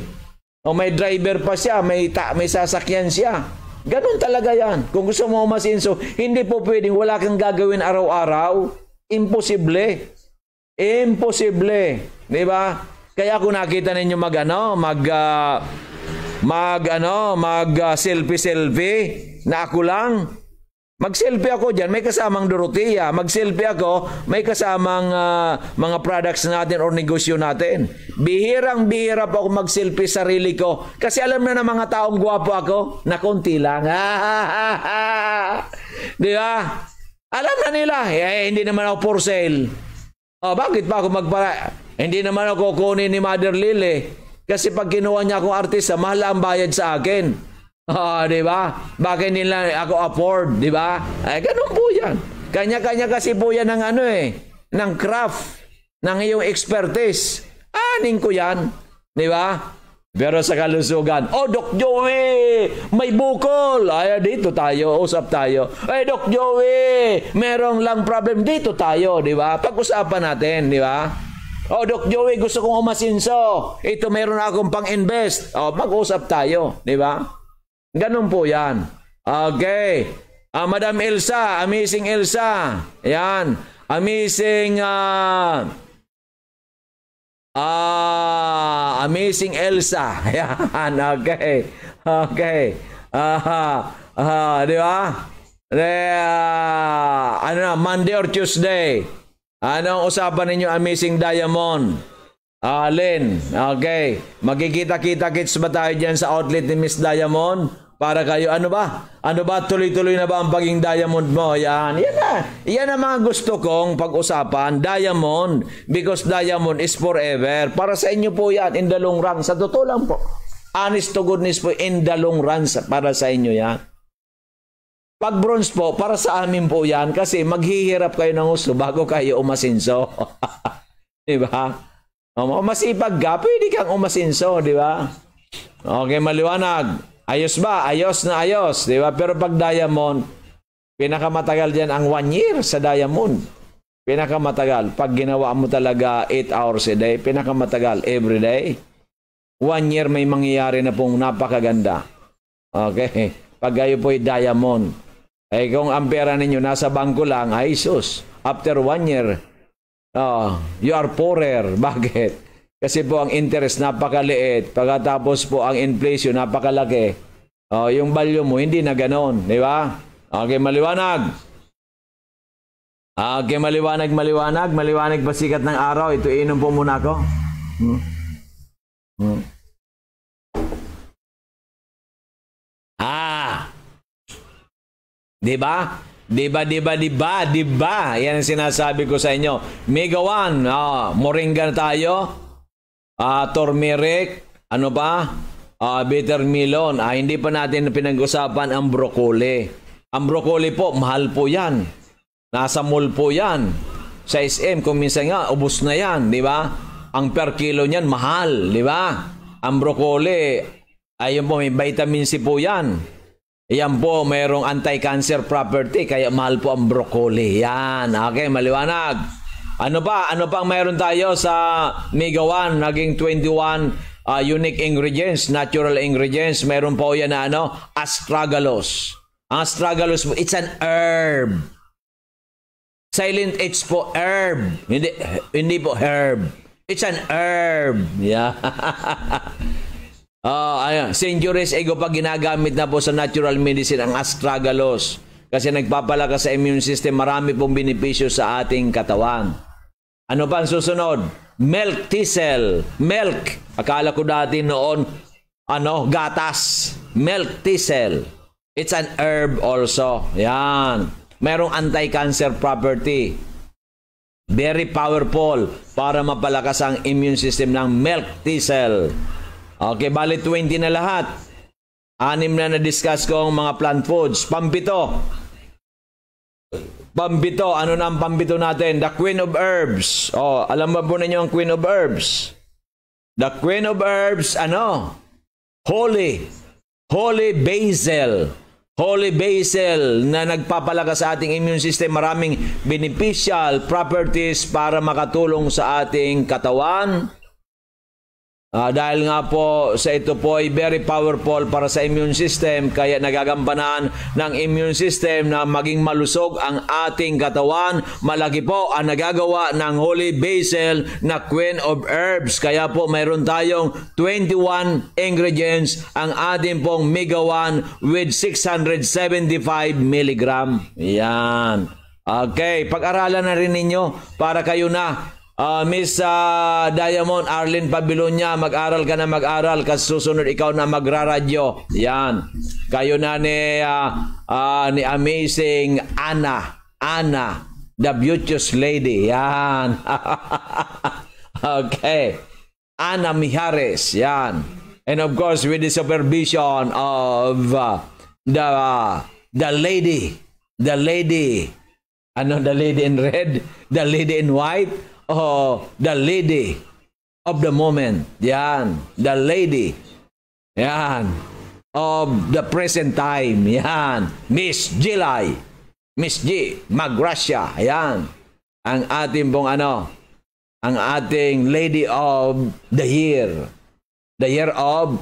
O oh, may driver pa siya, may, ta may sasakyan siya. Ganun talaga yan. Kung gusto mo masinso, hindi po pwedeng wala kang gagawin araw-araw. Imposible. Imposible. Di ba? Kaya kung nakita ninyo mag ano, mag uh, mag ano, mag uh, ah, selfie selfie na ako lang. Mag selfie ako diyan, may kasamang Dorothea, mag selfie ako, may kasamang uh, mga products natin or negosyo natin. Bihirang bihira pa ako mag selfie sarili ko kasi alam na ng mga taong gwapo ako na konti lang. Di ba? Alam na nila, eh, hindi naman ako for sale. Oh, bakit pa ako magpara? Hindi naman ako kukunin ni Mother Lily. Kasi pag kinuha niya akong artista, mahal ang bayad sa akin. Oh, di ba? Bakit nila ako afford, di ba? Eh, ganun po yan. Kanya-kanya kasi po yan ng ano eh, ng craft, ng iyong expertise. Aning ko yan. Di ba? Pero sa kalusugan, Oh, Doc Joey, may bukol. Ay, dito tayo, usap tayo. Ay, Doc Joey, merong lang problem. Dito tayo, di ba? Pag-usapan natin, di ba? Oh, Doc Joey, gusto kong umasinso. Ito, meron akong pang-invest. Oh, mag-usap tayo, di ba? Ganun po yan. Okay. Uh, Madam Elsa, Amazing Elsa. Yan. Amazing... Uh, Ah, Amazing Elsa. Yan, okay. Okay. Ah, ah, di ba? De, uh, ah, ano na, Monday or Tuesday. Ano ang usapan ninyo Amazing Diamond? Alin, ah, uh, okay. Magkikita-kita kits ba tayo dyan sa outlet ni Miss Diamond? para kayo. Ano ba? Ano ba? Tuloy-tuloy na ba ang paging diamond mo? Yan. Yan na. Yan ang mga gusto kong pag-usapan. Diamond. Because diamond is forever. Para sa inyo po yan. In the long run. Sa totoo lang po. Honest to goodness po. In the long run. Para sa inyo yan. Pag bronze po, para sa amin po yan. Kasi maghihirap kayo ng gusto bago kayo umasinso. di ba? Masipag ka, pwede kang umasinso. Di ba? Okay, maliwanag. Ayos ba? Ayos na ayos, di ba? Pero pag diamond, pinakamatagal diyan ang one year sa diamond. Pinakamatagal. Pag ginawa mo talaga 8 hours a day, pinakamatagal every day. One year may mangyayari na pong napakaganda. Okay? Pag kayo po'y diamond. Eh kung ang pera ninyo nasa bangko lang, ay sus. After one year, oh, you are poorer. Bakit? Kasi po ang interest napakaliit. Pagkatapos po ang inflation napakalaki. Oh, yung value mo hindi na ganoon, di ba? Okay, maliwanag. Okay, maliwanag, maliwanag. Maliwanag ba sikat ng araw? Ito inom po muna ako. Hmm. Hmm. Ah. 'Di ba? 'Di ba, 'di ba, 'di ba, 'di ba? Yan ang sinasabi ko sa inyo. Mega 1, oh, ah, moringa tayo uh, ah, turmeric, ano ba? Uh, bitter melon. Ah, hindi pa natin pinag-usapan ang broccoli. Ang broccoli po, mahal po yan. Nasa mall po yan. Sa SM, kung minsan nga, ubos na yan, di ba? Ang per kilo niyan, mahal, di ba? Ang broccoli, ayun po, may vitamin C po yan. Yan po, mayroong anti-cancer property, kaya mahal po ang broccoli. Yan, okay, maliwanag. Ano ba? Ano pang mayroon tayo sa Mega 1? Naging 21 uh, ah, unique ingredients, natural ingredients. Meron po yan na ano, astragalus. Ang astragalus it's an herb. Silent H po, herb. Hindi, hindi po herb. It's an herb. Yeah. oh, ayan. Centuries ago pa ginagamit na po sa natural medicine ang astragalus. Kasi nagpapalakas sa immune system, marami pong binipisyo sa ating katawan. Ano pa ang susunod? Milk thistle. Milk. Akala ko dati noon, ano, gatas. Milk thistle. It's an herb also. Yan. Merong anti-cancer property. Very powerful para mapalakas ang immune system ng milk thistle. Okay, bali 20 na lahat. Anim na na-discuss ko ang mga plant foods. Pampito, Pambito, ano na ang pambito natin? The Queen of Herbs. Oh, alam ba po ninyo ang Queen of Herbs? The Queen of Herbs, ano? Holy. Holy Basil. Holy Basil na nagpapalakas sa ating immune system. Maraming beneficial properties para makatulong sa ating katawan, Uh, dahil nga po sa ito po ay very powerful para sa immune system kaya nagagampanan ng immune system na maging malusog ang ating katawan. Malaki po ang nagagawa ng holy basil na queen of herbs. Kaya po mayroon tayong 21 ingredients ang ating pong megawan with 675 mg. Yan. Okay, pag-aralan na rin ninyo para kayo na Uh, Miss uh, Diamond Arlene Pabilonia, mag-aral ka na mag-aral kasi susunod ikaw na magraradyo. Yan. Kayo na ni, uh, uh, ni Amazing Anna. Anna, the beauteous lady. Yan. okay. Anna Mijares. Yan. And of course, with the supervision of uh, the uh, the lady, the lady, ano, the lady in red, the lady in white, oh, the lady of the moment. Yan. The lady. Yan. Of the present time. Yan. Miss July. Miss G. Magrasya. Yan. Ang ating pong ano, ang ating lady of the year. The year of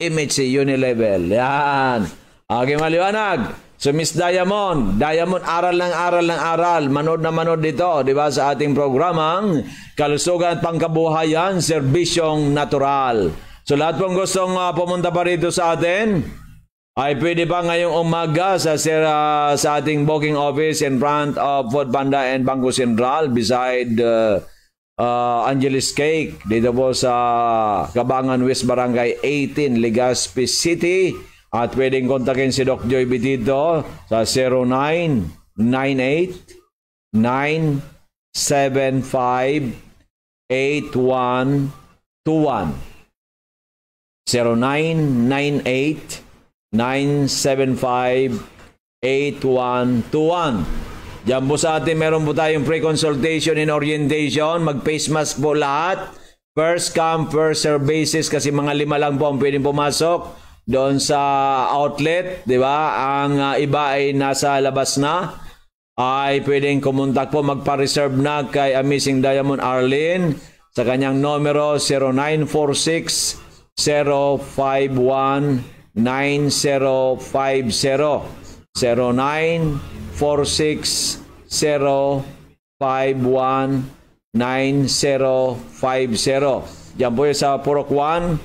MHC Unilevel. Yan. Okay, maliwanag. So Miss Diamond, Diamond aral lang aral lang aral, manood na manood dito, 'di ba sa ating programang Kalusugan at Pangkabuhayan, Serbisyong Natural. So lahat pong gustong uh, pumunta pa rito sa atin, ay pwede pa ngayong umaga sa uh, sa ating booking office in front of Food Panda and Bangko Central beside uh, uh, Angeles Cake dito po sa Kabangan West Barangay 18 Legazpi City. At pwedeng kontakin si Doc Joy Bitito sa 0998 975 8121 0998 0917-975-8121. Diyan po sa atin, meron po tayong pre-consultation and orientation. Mag-face mask po lahat. First come, first serve basis kasi mga lima lang po ang pwedeng pumasok doon sa outlet, 'di ba? Ang uh, iba ay nasa labas na ay pwedeng kumontak po magpa-reserve na kay Amazing Diamond Arlene sa kanyang numero 0946 051 9050 0946 051 Diyan po sa Purok 1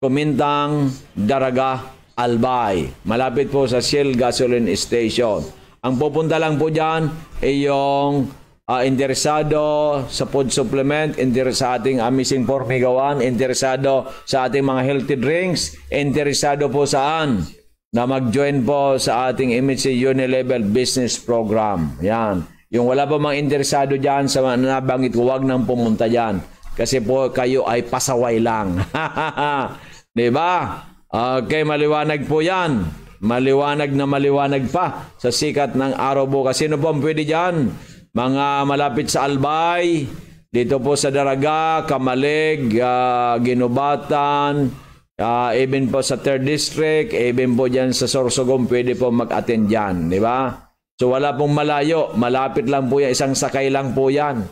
Kumintang Daraga Albay. Malapit po sa Shell Gasoline Station. Ang pupunta lang po dyan ay yung uh, ah, interesado sa food supplement, interesado sa ating amazing formigawan, interesado sa ating mga healthy drinks, interesado po saan na mag-join po sa ating MHC Unilevel Business Program. Yan. Yung wala pa mang interesado dyan sa mga nabangit huwag nang pumunta dyan. Kasi po kayo ay pasaway lang. Di ba? Okay, ah, maliwanag po yan. Maliwanag na maliwanag pa sa sikat ng araw bukas. Sino po ang pwede dyan? Mga malapit sa Albay, dito po sa Daraga, Kamalig, uh, Ginubatan, uh, even po sa 3rd District, even po dyan sa Sorsogon, pwede po mag-attend dyan. Di ba? So wala pong malayo, malapit lang po yan, isang sakay lang po yan.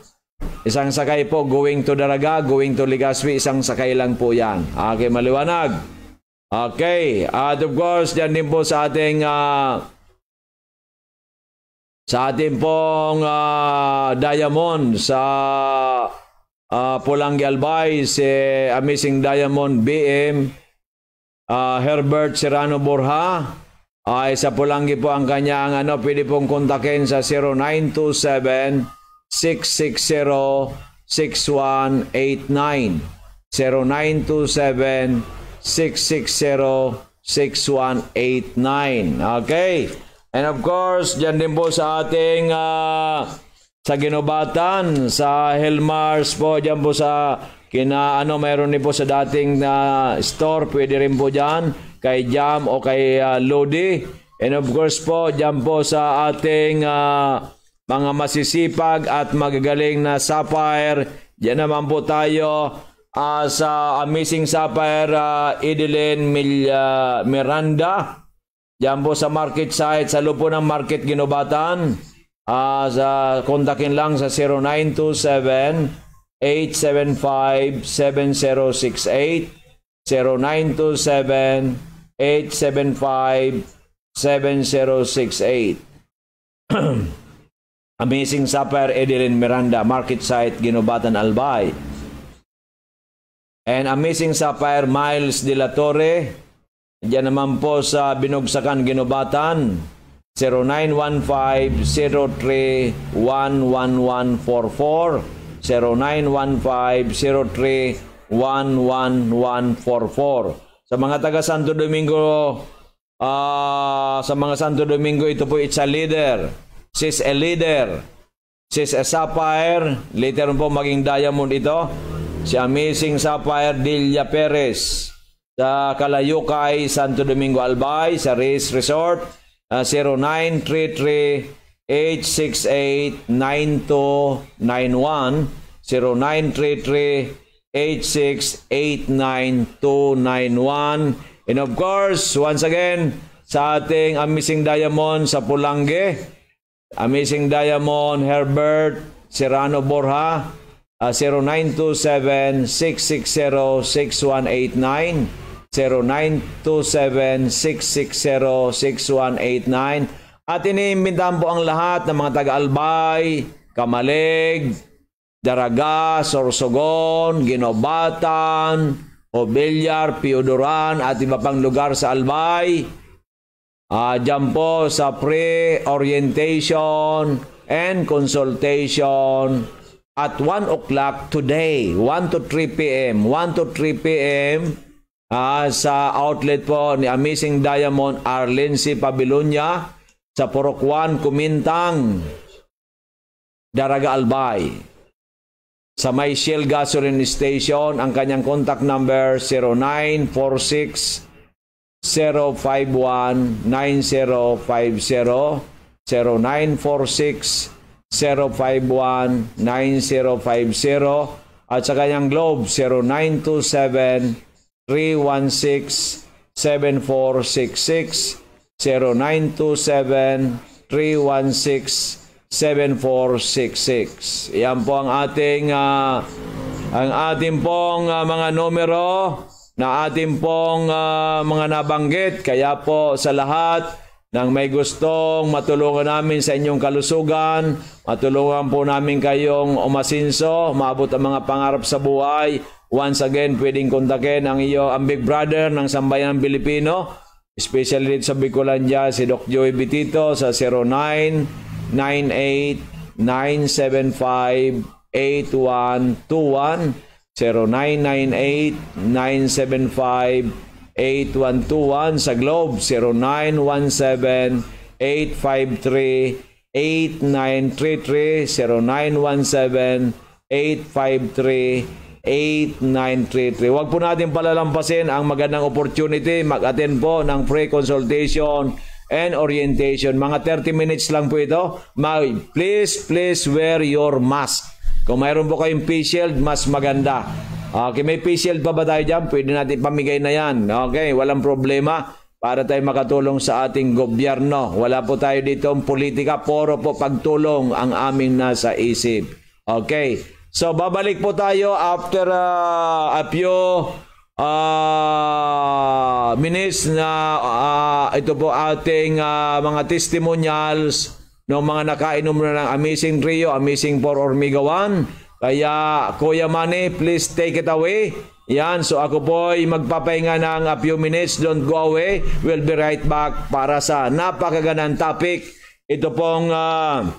Isang sakay po going to Daraga, going to Legazpi, isang sakay lang po yan. Okay, maliwanag. Okay, at of course, yan din po sa ating uh, sa ating pong uh, Diamond sa uh, ah, Pulangi Albay, si Amazing Diamond BM, uh, Herbert Serrano Borja, ay uh, sa Pulangi po ang kanyang ano, pwede pong kontakin sa 0927 0927-660-6189. 0927 660 Okay. And of course, dyan din po sa ating uh, sa Ginobatan, sa Helmars po, dyan po sa kina ano meron din po sa dating na uh, store, pwede rin po dyan kay Jam o kay uh, Lodi. And of course po, dyan po sa ating uh, mga masisipag at magagaling na sapphire. Diyan naman po tayo uh, sa Amazing Sapphire uh, Edeline Mil, uh, Miranda. Diyan po sa market site, sa lupo ng market ginubatan. Uh, ah, sa, kontakin lang sa 0927 875 7068 0927 875 7068 Amazing Sapphire Edeline Miranda, Market Site, Ginobatan, Albay. And Amazing Sapphire, Miles De La Torre. Diyan naman po sa Binogsakan, Ginobatan. 0915-03-11144. 0915-03-11144. Sa mga taga Santo Domingo, uh, sa mga Santo Domingo, ito po, it's a leader. She's a leader. She's a sapphire. Later po maging diamond ito. Si Amazing Sapphire Delia Perez sa Kalayukay, Santo Domingo Albay, sa Race Resort, uh, 0933 0933-868-9291. And of course, once again, sa ating Amazing Diamond sa Pulangge, Amazing Diamond, Herbert, Serrano Borja, uh, 0927-660-6189, 0927-660-6189. At iniimbitahan po ang lahat ng mga taga-albay, kamalig, daraga, sorsogon, ginobatan, obilyar, piodoran at iba pang lugar sa albay uh, dyan po sa pre-orientation and consultation at 1 o'clock today, 1 to 3 p.m. 1 to 3 p.m. Uh, sa outlet po ni Amazing Diamond Arlene C. Pabilonia sa Purok 1, Kumintang, Daraga Albay. Sa may Shell Gasoline Station, ang kanyang contact number 0946 0951-9050, 0946-051-9050, at sa kanyang Globe 0927-316-7466, 0927-316-7466. Yan po ang ating uh, ang ating pong uh, mga numero na atin pong uh, mga nabanggit. Kaya po sa lahat ng may gustong matulungan namin sa inyong kalusugan, matulungan po namin kayong umasinso, maabot ang mga pangarap sa buhay. Once again, pwedeng kontakin ang iyo, ang big brother ng Sambayan Pilipino, especially sa Bicolan dyan, si Doc Joey Bitito sa 0998 975 8121 0998-975-8121 sa Globe 0917-853-8933 0917-853-8933 Huwag po natin palalampasin ang magandang opportunity mag-attend po ng free consultation and orientation. Mga 30 minutes lang po ito. Please, please wear your mask. Kung mayroon po kayong face shield, mas maganda. Okay, may face shield pa ba tayo dyan? Pwede natin pamigay na yan. Okay, walang problema para tayo makatulong sa ating gobyerno. Wala po tayo dito ang politika, puro po pagtulong ang aming nasa isip. Okay, so babalik po tayo after uh, a few uh, minutes na uh, ito po ating uh, mga testimonials ng mga nakainom na ng Amazing Trio, Amazing 4 or Mega 1. Kaya Kuya Manny, please take it away. Yan, so ako po ay magpapahinga ng a few minutes. Don't go away. We'll be right back para sa napakaganang topic. Ito pong uh,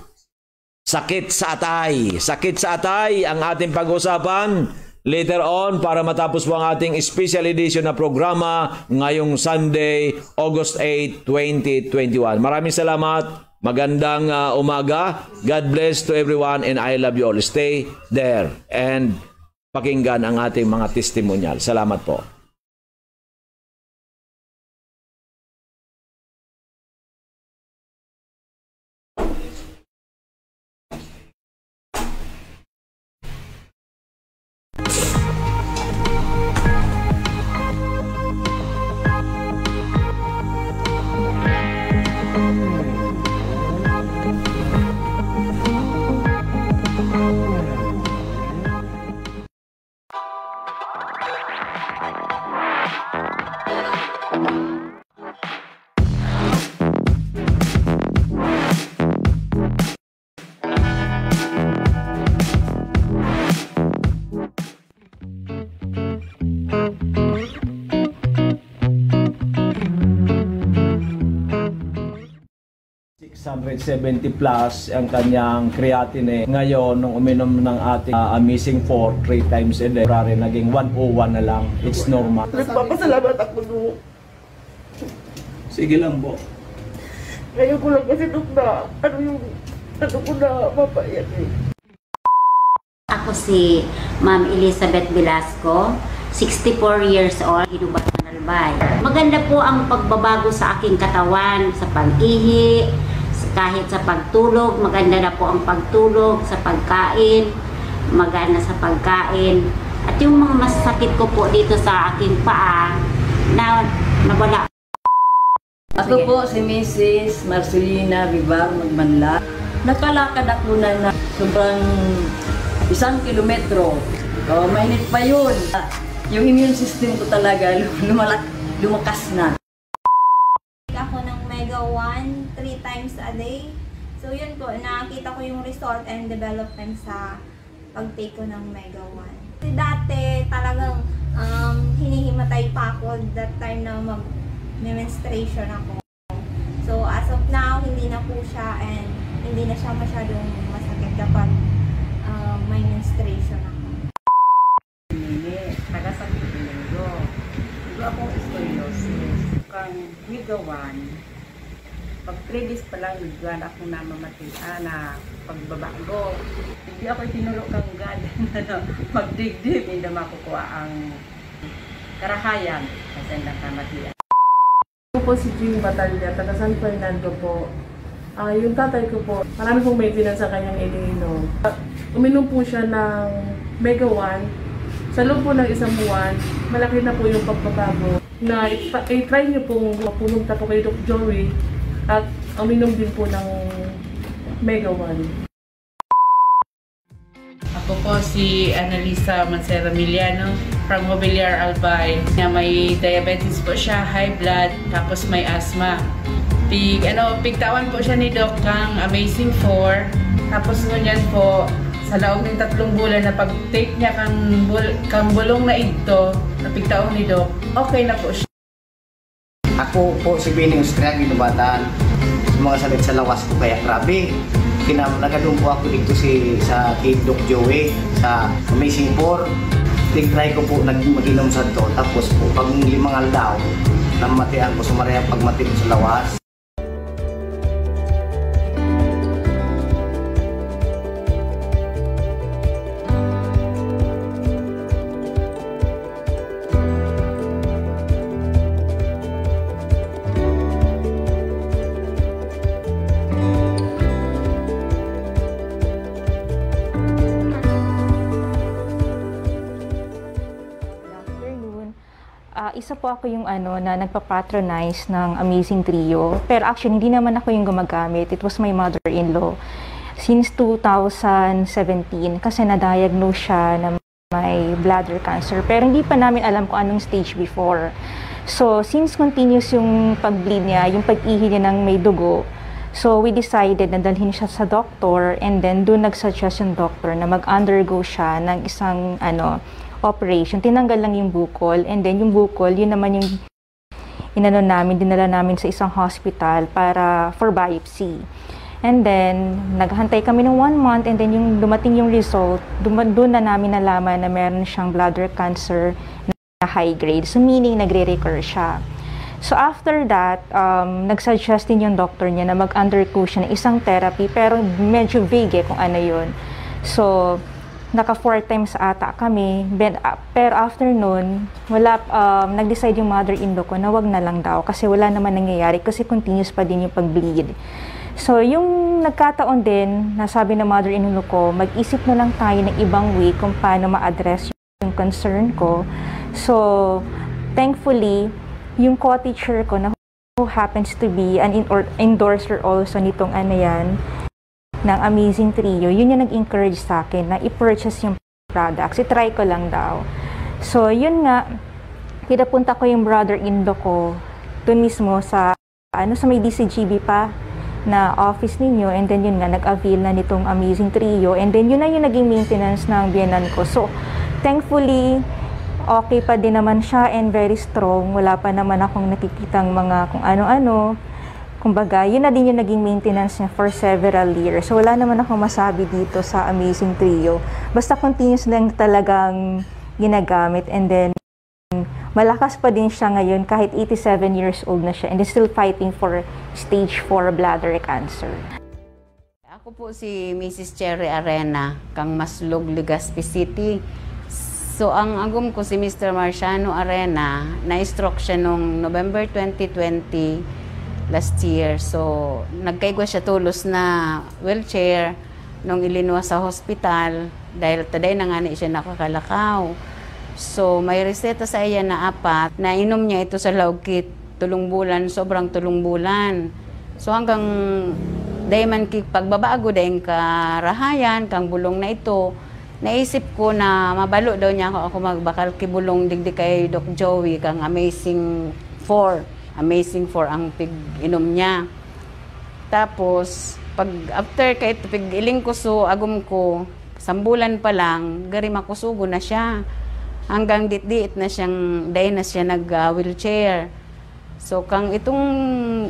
sakit sa atay. Sakit sa atay ang ating pag-usapan later on para matapos po ang ating special edition na programa ngayong Sunday, August 8, 2021. Maraming salamat. Magandang uh, umaga. God bless to everyone and I love you all. Stay there and pakinggan ang ating mga testimonial. Salamat po. 70 plus ang kanyang creatine eh. Ngayon, nung uminom ng ating uh, Amazing 4 3 times a day, rari naging 101 na lang. It's normal. Nagpapasalamat ako no. Sige lang po. Ngayon ko lang kasi nung na, ano yung, ano ko na mapayat eh. Ako si Ma'am Elizabeth Velasco, 64 years old, Hinubat Manalbay. Maganda po ang pagbabago sa aking katawan, sa pag-ihi, kahit sa pagtulog, maganda na po ang pagtulog, sa pagkain, maganda sa pagkain. At yung mga masakit ko po dito sa aking paa, na nawala. Ako po si Mrs. Marcelina Vivar Magmanla. Nakalakad ako na na sobrang isang kilometro. Oh, mainit pa yun. Yung immune system ko talaga lumalak, lumakas na. times a day. So, yun po, nakita ko yung result and development sa pag-take ko ng Mega 1. Kasi dati, talagang um, hinihimatay pa ako that time na mag-menstruation ako. So, as of now, hindi na po siya and hindi na siya masyadong masakit kapag uh, may menstruation ako. Nini, taga sa Pilipino. Iba akong scoliosis. Kang Mega 1, pag 3 days pa lang bigyan ako na mamatian ah, na pagbabago. Hindi ako tinuro kang God na ano, magdigdig. Hindi makukuha ang karahayan kasi nakamatian. Ako po si Jim Batalya, taga San Fernando po. Uh, yung tatay ko po, marami pong maintenance sa kanyang iniinom. Uh, ah, uminom po siya ng Mega One. Sa loob po ng isang buwan, malaki na po yung pagbabago. Na i-try niyo pong pumunta tapo kay Dr. Joey at uminom din po ng Mega One. Ako po si Annalisa Mancera Miliano from Mobiliar Albay. May diabetes po siya, high blood, tapos may asthma. Pig, ano, pigtawan po siya ni Doc ng Amazing 4. Tapos ngunyan po, sa loob ng tatlong bulan na pag-take niya kang, bul kang bulong na ito, napigtaon ni Doc, okay na po siya. Ako po si Bining Australia, binubataan. Sumakasabit sa lawas ko kaya grabe. Kinamlagadoon po ako dito si, sa Kid Doc Joey sa Amazing Four. Nag-try ko po nag-maginom sa to. Tapos po, pag limangal daw, namatian ko, sumaraya pag ko sa lawas. isa po ako yung ano na nagpa-patronize ng Amazing Trio. Pero actually, hindi naman ako yung gumagamit. It was my mother-in-law. Since 2017, kasi na-diagnose siya na may bladder cancer. Pero hindi pa namin alam kung anong stage before. So, since continuous yung pag-bleed niya, yung pag-ihi niya ng may dugo, so we decided na dalhin siya sa doctor and then doon nag-suggest yung doctor na mag-undergo siya ng isang ano, operation, tinanggal lang yung bukol. And then yung bukol, yun naman yung inano namin, dinala namin sa isang hospital para for biopsy. And then, naghantay kami ng one month and then yung dumating yung result, doon na namin nalaman na meron siyang bladder cancer na high grade. So, meaning nagre-recur siya. So, after that, um, nagsuggest din yung doctor niya na mag-undergo siya ng isang therapy pero medyo vague eh kung ano yun. So, naka four times ata kami. Ben, uh, pero after noon, wala, um, nag-decide yung mother-in-law ko na wag na lang daw kasi wala naman nangyayari kasi continuous pa din yung pag-bleed. So, yung nagkataon din, nasabi ng mother-in-law ko, mag-isip na lang tayo ng ibang way kung paano ma-address yung concern ko. So, thankfully, yung co-teacher ko na who happens to be an endorser also nitong ano yan, ng Amazing Trio, yun yung nag-encourage sa akin na i-purchase yung products. I-try ko lang daw. So, yun nga, pinapunta ko yung brother-in-law ko dun mismo sa, ano, sa may DCGB pa na office ninyo and then yun nga nag-avail na nitong amazing trio and then yun na yung naging maintenance ng biyanan ko so thankfully okay pa din naman siya and very strong wala pa naman akong nakikitang mga kung ano-ano Kumbaga, yun na din yung naging maintenance niya for several years. So, wala naman ako masabi dito sa Amazing Trio. Basta continuous lang talagang ginagamit and then malakas pa din siya ngayon kahit 87 years old na siya and is still fighting for stage 4 bladder cancer. Ako po si Mrs. Cherry Arena, kang Maslog, Legazpi City. So ang agum ko si Mr. Marciano Arena, na-stroke siya noong November 2020 last year. So, nagkaigwa siya tulos na wheelchair nung ilinuwa sa hospital dahil taday na nga ni siya nakakalakaw. So, may reseta sa iya na apat. na Nainom niya ito sa lawkit. Tulong bulan, sobrang tulong bulan. So, hanggang day man pagbabago din dahil karahayan, kang bulong na ito, naisip ko na mabalo daw niya ako, ako magbakal kibulong digdi kay Doc Joey, kang amazing four amazing for ang pig-inom niya. Tapos, pag after kahit pig-iling ko so, agum ko, sambulan pa lang, gari makusugo na siya. Hanggang ditdiit na siyang, day na siya nag-wheelchair. Uh, so, kang itong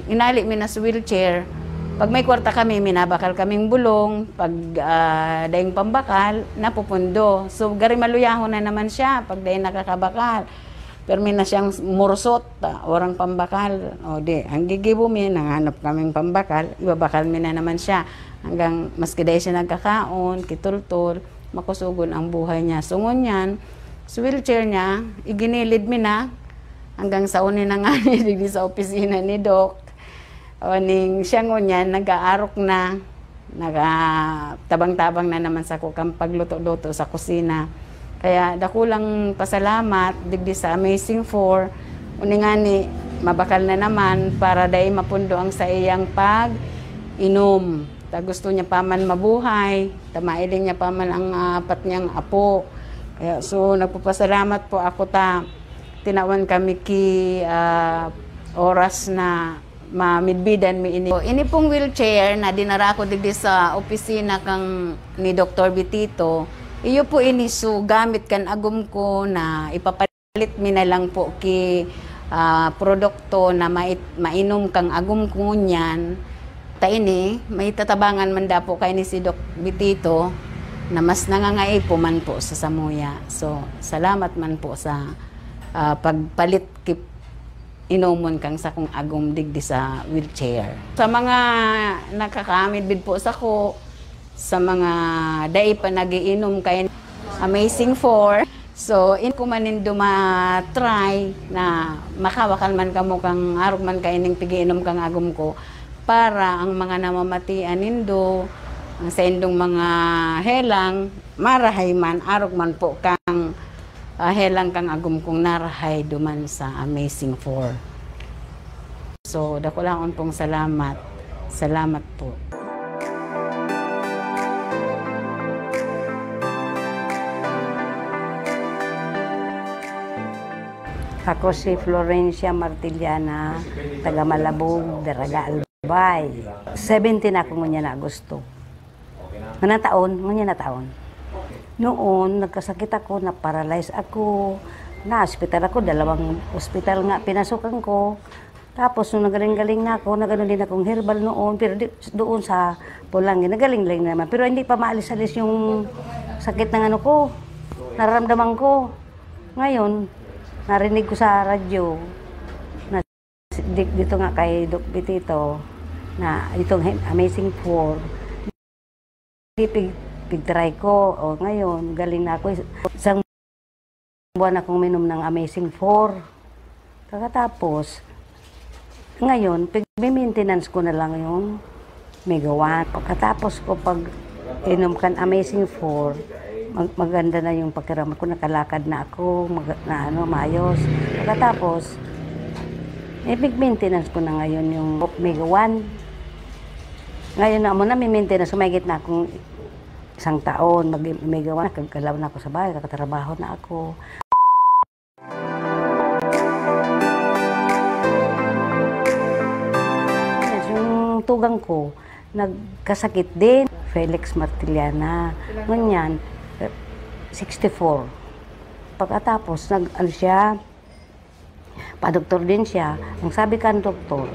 inali mi sa wheelchair, pag may kwarta kami, minabakal kaming bulong. Pag uh, daing pambakal, napupundo. So, gari maluyahon na naman siya pag daing nakakabakal. Pero may na siyang mursot, ta, ah, orang pambakal. O di, ang gigibo mi, nanghanap kaming pambakal, ibabakal mi na naman siya. Hanggang mas kaday siya nagkakaon, kitultol, makusugon ang buhay niya. Sungon niyan, sa wheelchair niya, iginilid mi na, hanggang sa uni na nga ni, sa opisina ni Doc. O ning siya ngunyan, nag-aarok na, nagatabang-tabang ah, na naman sa kukang pagluto-luto sa kusina. Kaya dakulang pasalamat digdi sa Amazing Four. ni mabakal na naman para dai mapundo ang sa iyang pag inom. Ta gusto niya paman mabuhay, ta mailing niya paman ang uh, apat niyang apo. Kaya, so nagpapasalamat po ako ta tinawan kami ki uh, oras na ma-midbidan mi ini. Ini pong wheelchair na dinara ko digdi sa opisina kang ni Dr. Bitito Iyo po ini so gamit kan agum ko na ipapalit mi na lang po ki uh, produkto na mait, mainom kang agum ko niyan. Ta ini may tatabangan man dapo kay ni si Doc Bitito na mas nangangai po man po sa Samuya. So salamat man po sa uh, pagpalit ki inomon kang sa kong agum digdi sa wheelchair. Sa mga nakakamid bid po sa ko sa mga day pa nagiinom kay Amazing Four. So, in ko manin dumatry na makawakan man ka mo arog man kayo ning pigiinom kang agom ko para ang mga namamatian nindo, ang sa indong mga helang, marahay man, arog man po kang uh, helang kang agom kong narahay duman sa Amazing Four. So, dako lang pong salamat. Salamat po. Ako si Florencia Martillana, taga Malabog, Daraga Albay. 17 ako ngunya na Agosto. Nga taon, ngunya na taon. Noon, nagkasakit ako, na-paralyze ako. Na-hospital ako, dalawang hospital nga pinasukan ko. Tapos nung nagaling-galing na ako, nagano din akong herbal noon, pero di, doon sa pulang, nagaling lang naman. Pero hindi pa maalis-alis yung sakit ng ano ko, nararamdaman ko. Ngayon, narinig ko sa radyo na dito nga kay Doc Pitito na itong Amazing Four pig, try ko o ngayon galing na ako isang buwan akong minom ng Amazing Four kakatapos ngayon pag maintenance ko na lang yung megawatt pagkatapos ko pag inom kan Amazing Four mag- maganda na yung pakiramdam ko, nakalakad na ako, mag- na ano, maayos. Pagkatapos, eh, may big maintenance ko na ngayon yung Omega 1. Ngayon na muna, may maintenance, sumigit na akong isang taon, mag-Omega 1, kagalaw na ako sa bahay, kakatrabaho na ako. Yung tugang ko, nagkasakit din. Felix Martiliana. Ganyan. 64. Pagkatapos, nag, ano siya, padoktor din siya. Ang sabi ka ng doktor,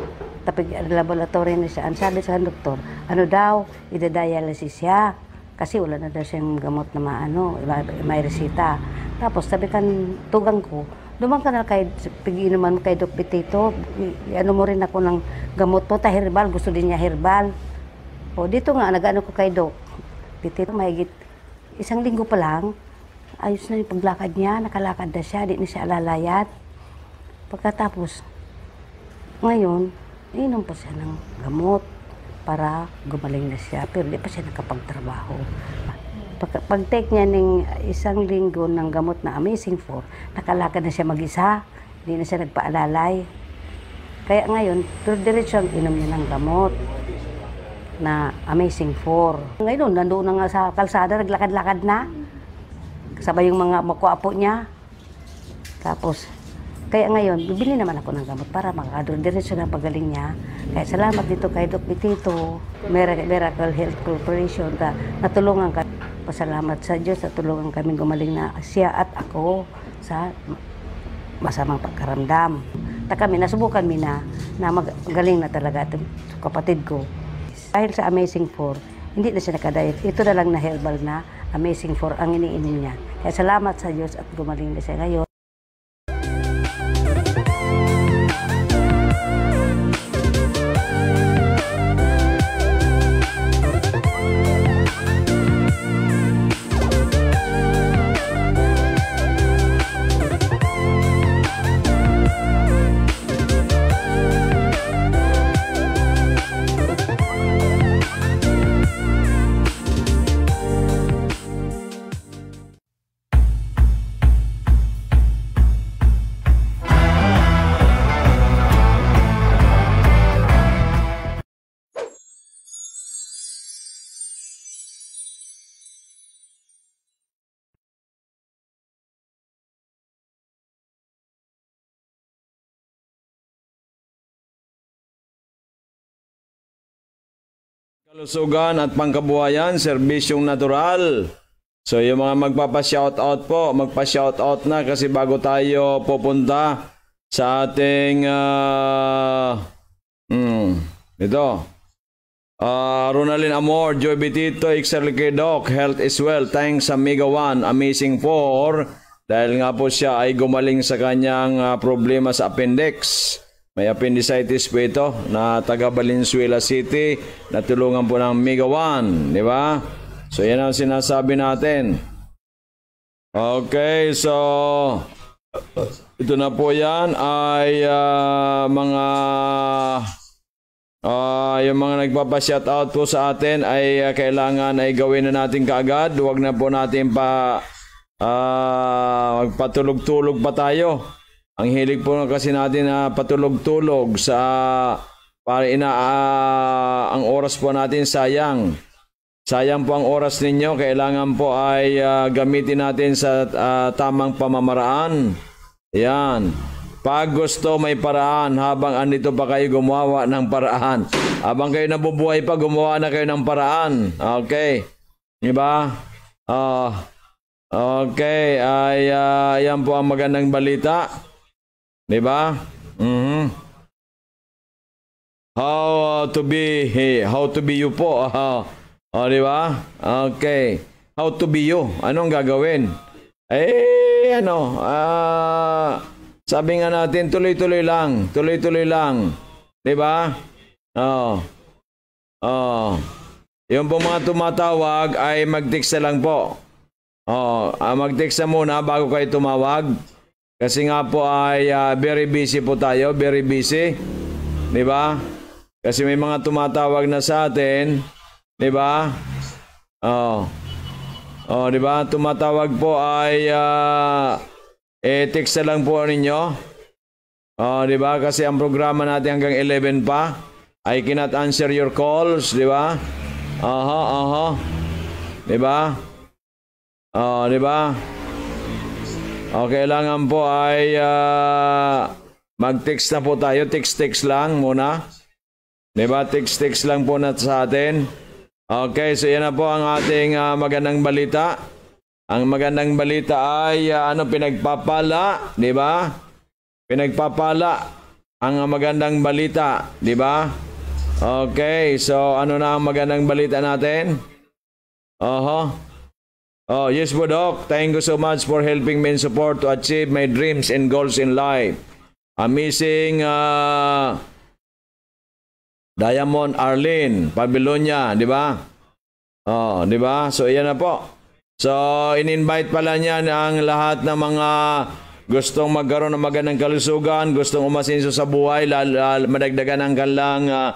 tapig ah, laboratory na siya, ang sabi sa doktor, ano daw, idadialysis siya. Kasi wala na daw siyang gamot na maano, may resita. Tapos sabi kan tugang ko, duman ka na kay pigiinuman mo kay Doc Petito, ano mo rin ako ng gamot po, ta herbal, gusto din niya herbal. O dito nga, nag-ano ko kay Doc Petito, mahigit Isang linggo pa lang, ayos na yung paglakad niya, nakalakad na siya, di na siya alalayat. Pagkatapos, ngayon, inom pa siya ng gamot para gumaling na siya, pero di pa siya nakapagtrabaho. Pag, pag-take niya ng isang linggo ng gamot na Amazing for nakalakad na siya mag-isa, hindi na siya nagpaalalay. Kaya ngayon, pero diretso ang inom niya ng gamot na Amazing Four. Ngayon, nandoon na nga sa kalsada, naglakad-lakad na. Kasabay yung mga makuapo niya. Tapos, kaya ngayon, bibili naman ako ng gamot para makakadiretso ng pagaling niya. Kaya salamat dito kay Doc Pitito, Miracle Health Corporation, ka, natulungan ka. Pasalamat sa Diyos at tulungan kami gumaling na siya at ako sa masamang pagkaramdam. Ta kami, nasubukan mi na na magaling na talaga at kapatid ko. Dahil sa Amazing Four, hindi na siya nakadiet. Ito na lang na herbal na Amazing Four ang iniinom niya. Kaya salamat sa Diyos at gumaling na siya ngayon. Kalusugan at pangkabuhayan, serbisyong natural. So yung mga magpapa-shoutout po, magpa-shoutout na kasi bago tayo pupunta sa ating uh, mm, ito. Uh, Ronaldin Amor, Joy Betito, Ixel Kedok, Health is Well, thanks Amiga 1, Amazing 4, dahil nga po siya ay gumaling sa kanyang uh, problema sa appendix. May appendicitis po ito na taga Valenzuela City. na tulungan po ng Megawan, di ba? So yan ang sinasabi natin. Okay, so ito na po yan ay uh, mga uh, yung mga nagpapa out po sa atin ay uh, kailangan ay gawin na natin kaagad. Huwag na po natin pa uh, magpatulog-tulog pa tayo. Ang hilig po kasi natin na uh, patulog-tulog sa para ina uh, ang oras po natin sayang. Sayang po ang oras ninyo, kailangan po ay uh, gamitin natin sa uh, tamang pamamaraan. Yan. Pag gusto may paraan, habang andito pa kayo gumawa ng paraan. Habang kayo nabubuhay pa, gumawa na kayo ng paraan. Okay. Di ba? Uh, okay, ay uh, yan po ang magandang balita. 'Di ba? Mhm. How uh, to be hey, how to be you po. Uh, oh, 'di ba? Okay. How to be you? Ano ang gagawin? Eh ano, ah uh, sabi nga natin tuloy-tuloy lang, tuloy-tuloy lang. 'Di ba? Oh. Oh. Yung po mga tumatawag ay mag-text lang po. Oh, ah, mag-text muna bago kayo tumawag. Kasi nga po ay uh, very busy po tayo, very busy. 'Di ba? Kasi may mga tumatawag na sa atin, 'di ba? Oh. Oh, 'di ba? Tumatawag po ay uh, eh text lang po ninyo. Oh, 'di ba? Kasi ang programa natin hanggang 11 pa. I cannot answer your calls, 'di ba? Aha, aha. 'Di ba? Oh, 'di ba? O, kailangan po ay uh, mag-text na po tayo. Text-text lang muna. Diba? Text-text lang po na sa atin. Okay, so yan na po ang ating uh, magandang balita. Ang magandang balita ay uh, ano pinagpapala, 'di ba? Pinagpapala ang magandang balita, 'di ba? Okay, so ano na ang magandang balita natin? Oho. Uh-huh. Oh, yes po, Doc. Thank you so much for helping me and support to achieve my dreams and goals in life. Amazing uh, Diamond Arlene Pabilonia, di ba? Oh, di ba? So, iyan na po. So, in-invite pala niyan ang lahat ng mga gustong magkaroon ng magandang kalusugan, gustong umasinso sa buhay, lal- madagdagan ang kanilang uh,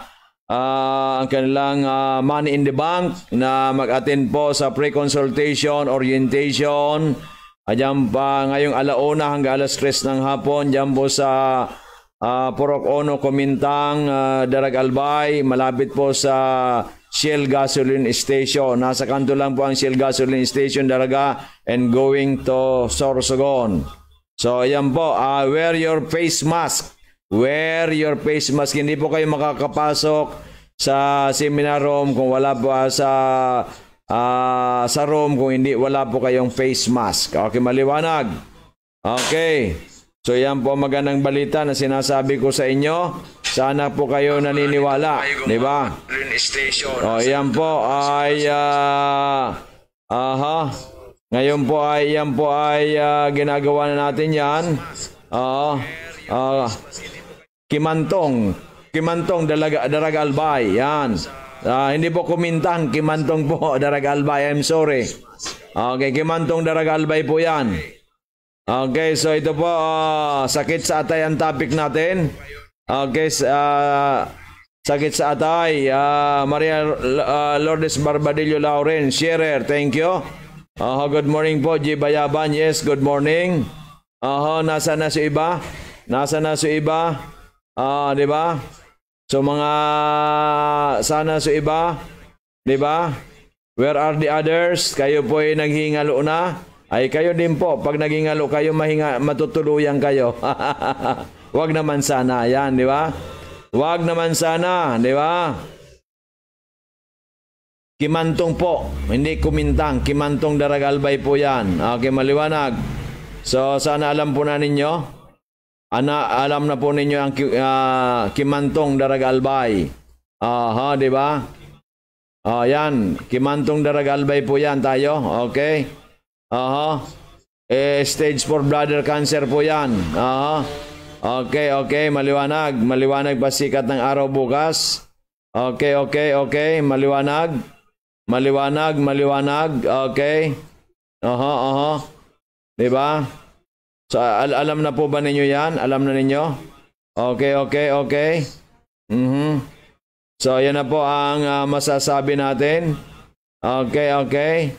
uh, ang kanilang uh, money in the bank na mag-attend po sa pre-consultation, orientation. Ayan ah, pa ngayong alauna hanggang alas tres ng hapon Diyan po sa uh, Porok Ono Komintang, uh, Darag Albay, malapit po sa Shell Gasoline Station. Nasa kanto lang po ang Shell Gasoline Station, Daraga, and going to Sorsogon. So ayan po, uh, wear your face mask Wear your face mask. Hindi po kayo makakapasok sa seminar room kung wala po ah, sa uh, sa room kung hindi wala po kayong face mask. Okay, maliwanag. Okay. So yan po magandang balita na sinasabi ko sa inyo. Sana po kayo naniniwala, di ba? Oh, yan po ay uh, aha. Ngayon po ay yan po ay uh, ginagawa na natin yan. Oo. Uh, uh, Kimantong. Kimantong Dalaga, Darag Albay. Yan. Uh, hindi po kumintang. Kimantong po Darag Albay. I'm sorry. Okay, Kimantong Darag Albay po yan. Okay, so ito po. Uh, sakit sa atay ang topic natin. Okay, uh, sakit sa atay. Uh, Maria uh, Lourdes Barbadillo Lauren. Shearer, thank you. Uh, good morning po, G. Bayaban. Yes, good morning. Uh, nasa na si iba? Nasa na si iba? Ah, 'di ba? So mga sana so iba, 'di ba? Where are the others? Kayo po ay naghihingalo na. Ay kayo din po, pag naghingalo kayo, mahinga, matutuluyan kayo. Wag naman sana, yan, di ba? Wag naman sana, di ba? Kimantong po, hindi kumintang, kimantong daragalbay po yan. Okay, maliwanag. So, sana alam po na ninyo. Ana, alam na po ninyo ang uh, Kimantong Daragalbay. Aha, uh, di ba? Oh, uh, yan. Kimantong Daragalbay po yan tayo. Okay? Aha. Uh-huh. Eh, stage 4 bladder cancer po yan. Aha. Uh-huh. Okay, okay. Maliwanag. Maliwanag pa sikat ng araw bukas. Okay, okay, okay. Maliwanag. Maliwanag, maliwanag. Okay. Aha, uh aha. -huh, uh -huh. Diba? So, al alam na po ba ninyo yan? Alam na ninyo? Okay, okay, okay. Mm-hmm. So, yan na po ang uh, masasabi natin. Okay, okay.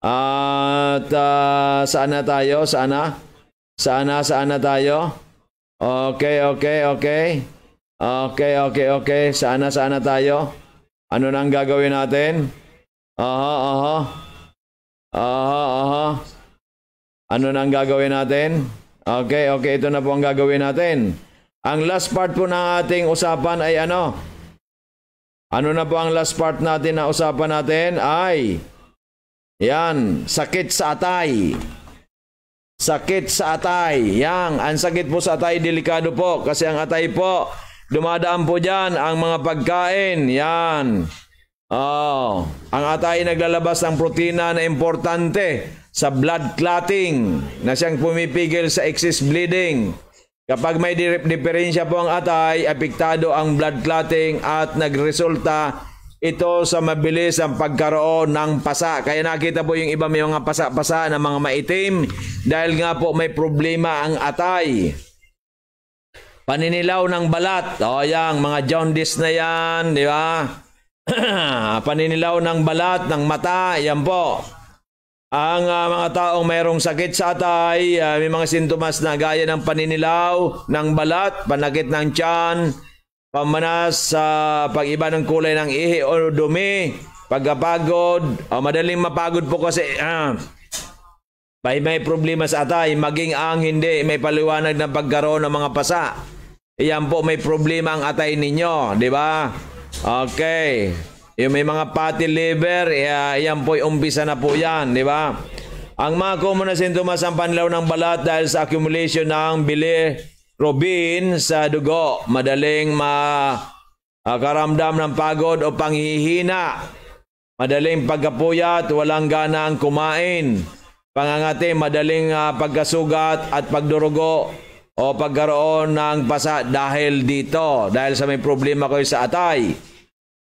At uh, saan na tayo? Saan na? Saan na? Saan na tayo? Okay, okay, okay. Okay, okay, okay. Saan na? Saan na tayo? Ano na ang gagawin natin? Aha, aha. Aha, aha. Ano na ang gagawin natin? Okay, okay. Ito na po ang gagawin natin. Ang last part po ng ating usapan ay ano? Ano na po ang last part natin na usapan natin? Ay, yan, sakit sa atay. Sakit sa atay. Yan, ang sakit po sa atay, delikado po. Kasi ang atay po, dumadaan po dyan ang mga pagkain. Yan. Oh, ang atay naglalabas ng protina na importante sa blood clotting na siyang pumipigil sa excess bleeding. Kapag may diferensya po ang atay, apektado ang blood clotting at nagresulta ito sa mabilis ang pagkaroon ng pasa. Kaya nakita po yung iba may mga pasa-pasa na mga maitim dahil nga po may problema ang atay. Paninilaw ng balat. O oh, yan, mga jaundice na yan, di ba? paninilaw ng balat, ng mata, yan po. Ang uh, mga taong mayroong sakit sa atay, uh, may mga sintomas na gaya ng paninilaw ng balat, panakit ng tiyan, pamanas sa uh, pag-iba ng kulay ng ihi o dumi, pagkapagod, uh, madaling mapagod po kasi uh, may, may problema sa atay, maging ang hindi, may paliwanag ng pagkaroon ng mga pasa. Iyan po, may problema ang atay ninyo, di ba? Okay. Yung may mga fatty liver, uh, yan po, umpisa na po yan, di ba? Ang mga common na sintomas ang panlaw ng balat dahil sa accumulation ng bilirubin sa dugo. Madaling makaramdam ah, uh, ng pagod o panghihina. Madaling pagkapuyat, walang gana ang kumain. Pangangati, madaling uh, pagkasugat at pagdurugo o pagkaroon ng pasa dahil dito. Dahil sa may problema ko sa atay.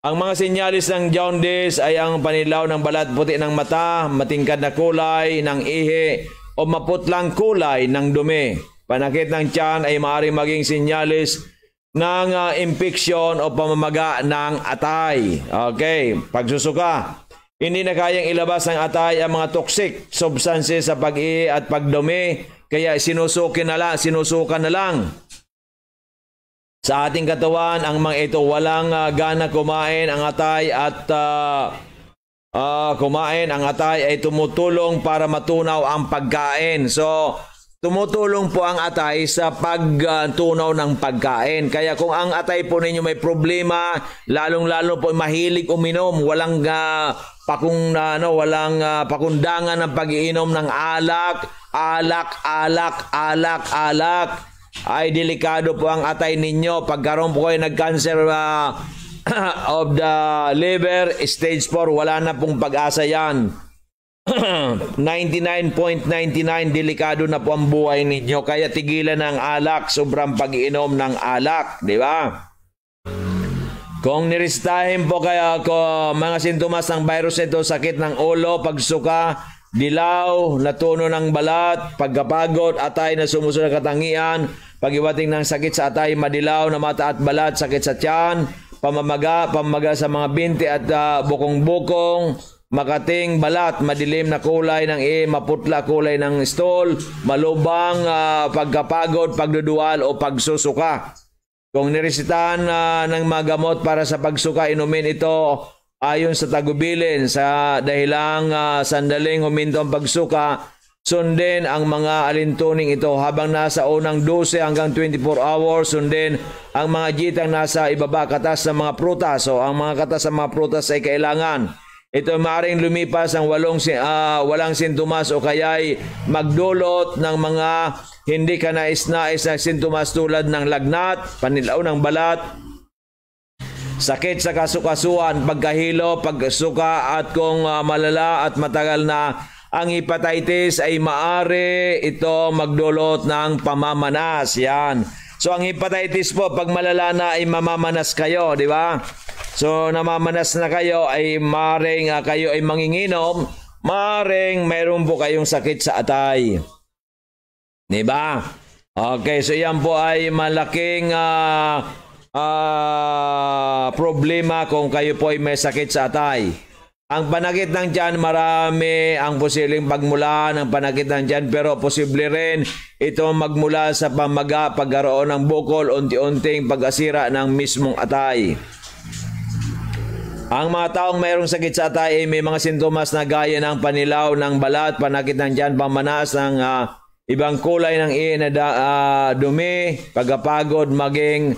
Ang mga senyalis ng jaundice ay ang panilaw ng balat puti ng mata, matingkad na kulay ng ihi o maputlang kulay ng dumi. Panakit ng tiyan ay maaaring maging senyalis ng uh, impeksyon o pamamaga ng atay. Okay, pagsusuka. Hindi na kayang ilabas ng atay ang mga toxic substances sa pag-ihi at pagdumi, kaya sinusukin na lang, sinusukan na lang sa ating katawan ang mga ito walang uh, gana kumain ang atay at uh, uh, kumain ang atay ay tumutulong para matunaw ang pagkain. So tumutulong po ang atay sa pagtunaw ng pagkain. Kaya kung ang atay po ninyo may problema, lalong-lalo po mahilig uminom, walang uh, pakung uh, ano, walang uh, pakundangan ng pag-iinom ng alak, alak, alak, alak, alak. alak ay delikado po ang atay ninyo. Pagkaroon po kayo nag-cancer uh, ah, of the liver, stage 4, wala na pong pag-asa yan. 99.99 delikado na po ang buhay ninyo kaya tigilan ng alak sobrang pag-inom ng alak di ba kung niristahin po kaya ko mga sintomas ng virus ito sakit ng ulo pagsuka dilaw, natuno ng balat, pagkapagod, atay na sumusunod katangian, pagiwating ng sakit sa atay, madilaw na mata at balat, sakit sa tiyan, pamamaga, pamamaga sa mga binti at uh, bukong-bukong, makating balat, madilim na kulay ng e, maputla kulay ng stol, malubang uh, ah, pagkapagod, pagdudual o pagsusuka. Kung nirisitan uh, ah, ng mga gamot para sa pagsuka, inumin ito Ayon sa tagubilin, sa dahilang uh, sandaling huminto ang pagsuka, sundin ang mga alintuning ito habang nasa unang 12 hanggang 24 hours, sundin ang mga jitang nasa ibaba katas ng mga prutas. So, ang mga katas ng mga prutas ay kailangan. Ito maring lumipas ang walong, uh, walang sintomas o kaya'y magdulot ng mga hindi kanais-nais na sintomas tulad ng lagnat, panilaw ng balat, sakit sa kasukasuan, pagkahilo, pagsuka at kung uh, malala at matagal na ang hepatitis ay maari ito magdulot ng pamamanas. Yan. So ang hepatitis po pag malala na ay mamamanas kayo, di ba? So namamanas na kayo ay maring uh, ah, kayo ay manginginom, maring mayroon po kayong sakit sa atay. Di ba? Okay, so yan po ay malaking uh, uh, problema kung kayo po ay may sakit sa atay. Ang panakit ng tiyan, marami ang posibleng pagmula ng panakit ng tiyan pero posible rin ito magmula sa pamaga, pagkaroon ng bukol, unti-unting pagkasira ng mismong atay. Ang mga taong mayroong sakit sa atay ay may mga sintomas na gaya ng panilaw ng balat, panakit ng tiyan, pamanas ng uh, ibang kulay ng iinada, uh, ah, dumi, pagkapagod, maging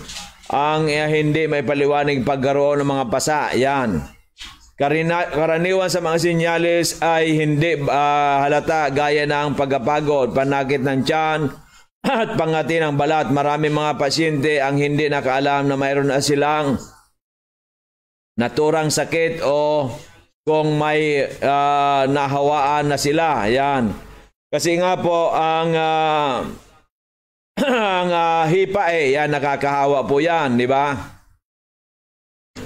ang eh, hindi may paliwanag pagkaroon ng mga pasa. Yan. Karina, karaniwan sa mga sinyalis ay hindi uh, halata gaya ng pagkapagod, panakit ng tiyan, at pangati ng balat. Maraming mga pasyente ang hindi nakaalam na mayroon na silang naturang sakit o kung may uh, nahawaan na sila. Yan. Kasi nga po ang uh, ang uh, hipa eh, yan, nakakahawa po yan, di ba?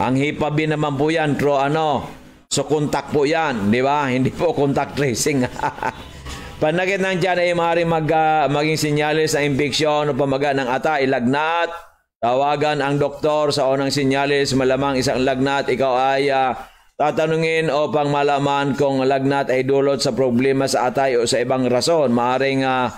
Ang hipa B naman po yan, through ano, so contact po yan, di ba? Hindi po contact tracing. Panagit ng dyan ay eh, maaaring mag, uh, maging sinyalis ng impeksyon o pamaga ng ata, ilagnat, tawagan ang doktor sa unang sinyalis, malamang isang lagnat, ikaw ay uh, tatanungin upang malaman kung lagnat ay dulot sa problema sa atay o sa ibang rason. Maaring uh,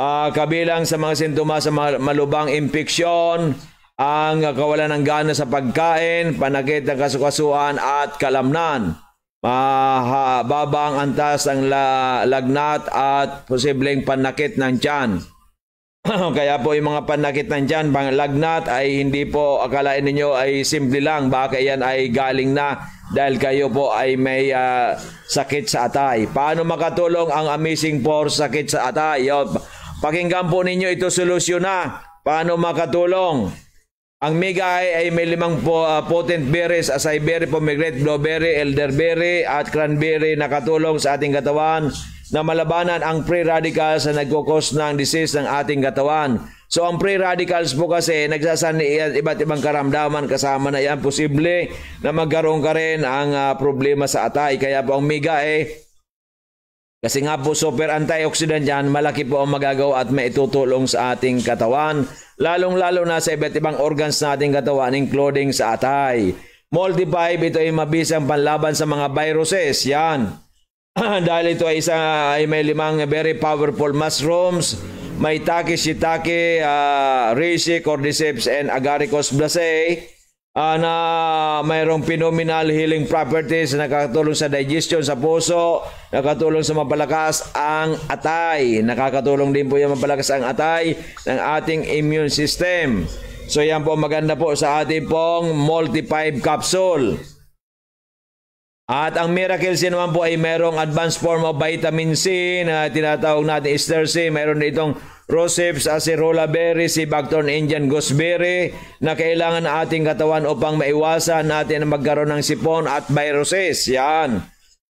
uh, kabilang sa mga sintomas sa malubang impeksyon, ang kawalan ng gana sa pagkain, panakit ng kasukasuan at kalamnan. Mahababang antas ng la- lagnat at posibleng panakit ng tiyan. Kaya po yung mga panakit ng tiyan, lagnat ay hindi po akalain ninyo ay simple lang. Baka yan ay galing na dahil kayo po ay may uh, sakit sa atay. Paano makatulong ang amazing for sakit sa atay? Yo, Pakinggan po ninyo ito solusyon na paano makatulong. Ang migay ay may limang po, uh, potent berries, acai berry, pomegranate, blueberry, elderberry at cranberry na katulong sa ating katawan na malabanan ang free radicals na nagkukos ng disease ng ating katawan. So ang free radicals po kasi nagsasanay iba't ibang karamdaman kasama na yan posible na magkaroon ka rin ang uh, problema sa atay. Kaya po ang migay kasi nga po super antioxidant yan, malaki po ang magagawa at maitutulong sa ating katawan, lalong-lalo na sa iba't ibang organs na ating katawan, including sa atay. Multi-5, ito ay mabisang panlaban sa mga viruses, yan. Dahil ito ay, isa, ay may limang very powerful mushrooms, may taki, shiitake, uh, reishi, cordyceps, and agaricus blase uh, na mayroong phenomenal healing properties na nakakatulong sa digestion sa puso, nakakatulong sa mapalakas ang atay. Nakakatulong din po yung mapalakas ang atay ng ating immune system. So yan po maganda po sa ating pong multi-5 capsule. At ang Miracle C naman po ay mayroong advanced form of vitamin C na tinatawag natin Ester C. Meron na itong Roseps Acerola Berry, si Bacton Indian Gooseberry na kailangan na ating katawan upang maiwasan natin na magkaroon ng sipon at viruses. Yan.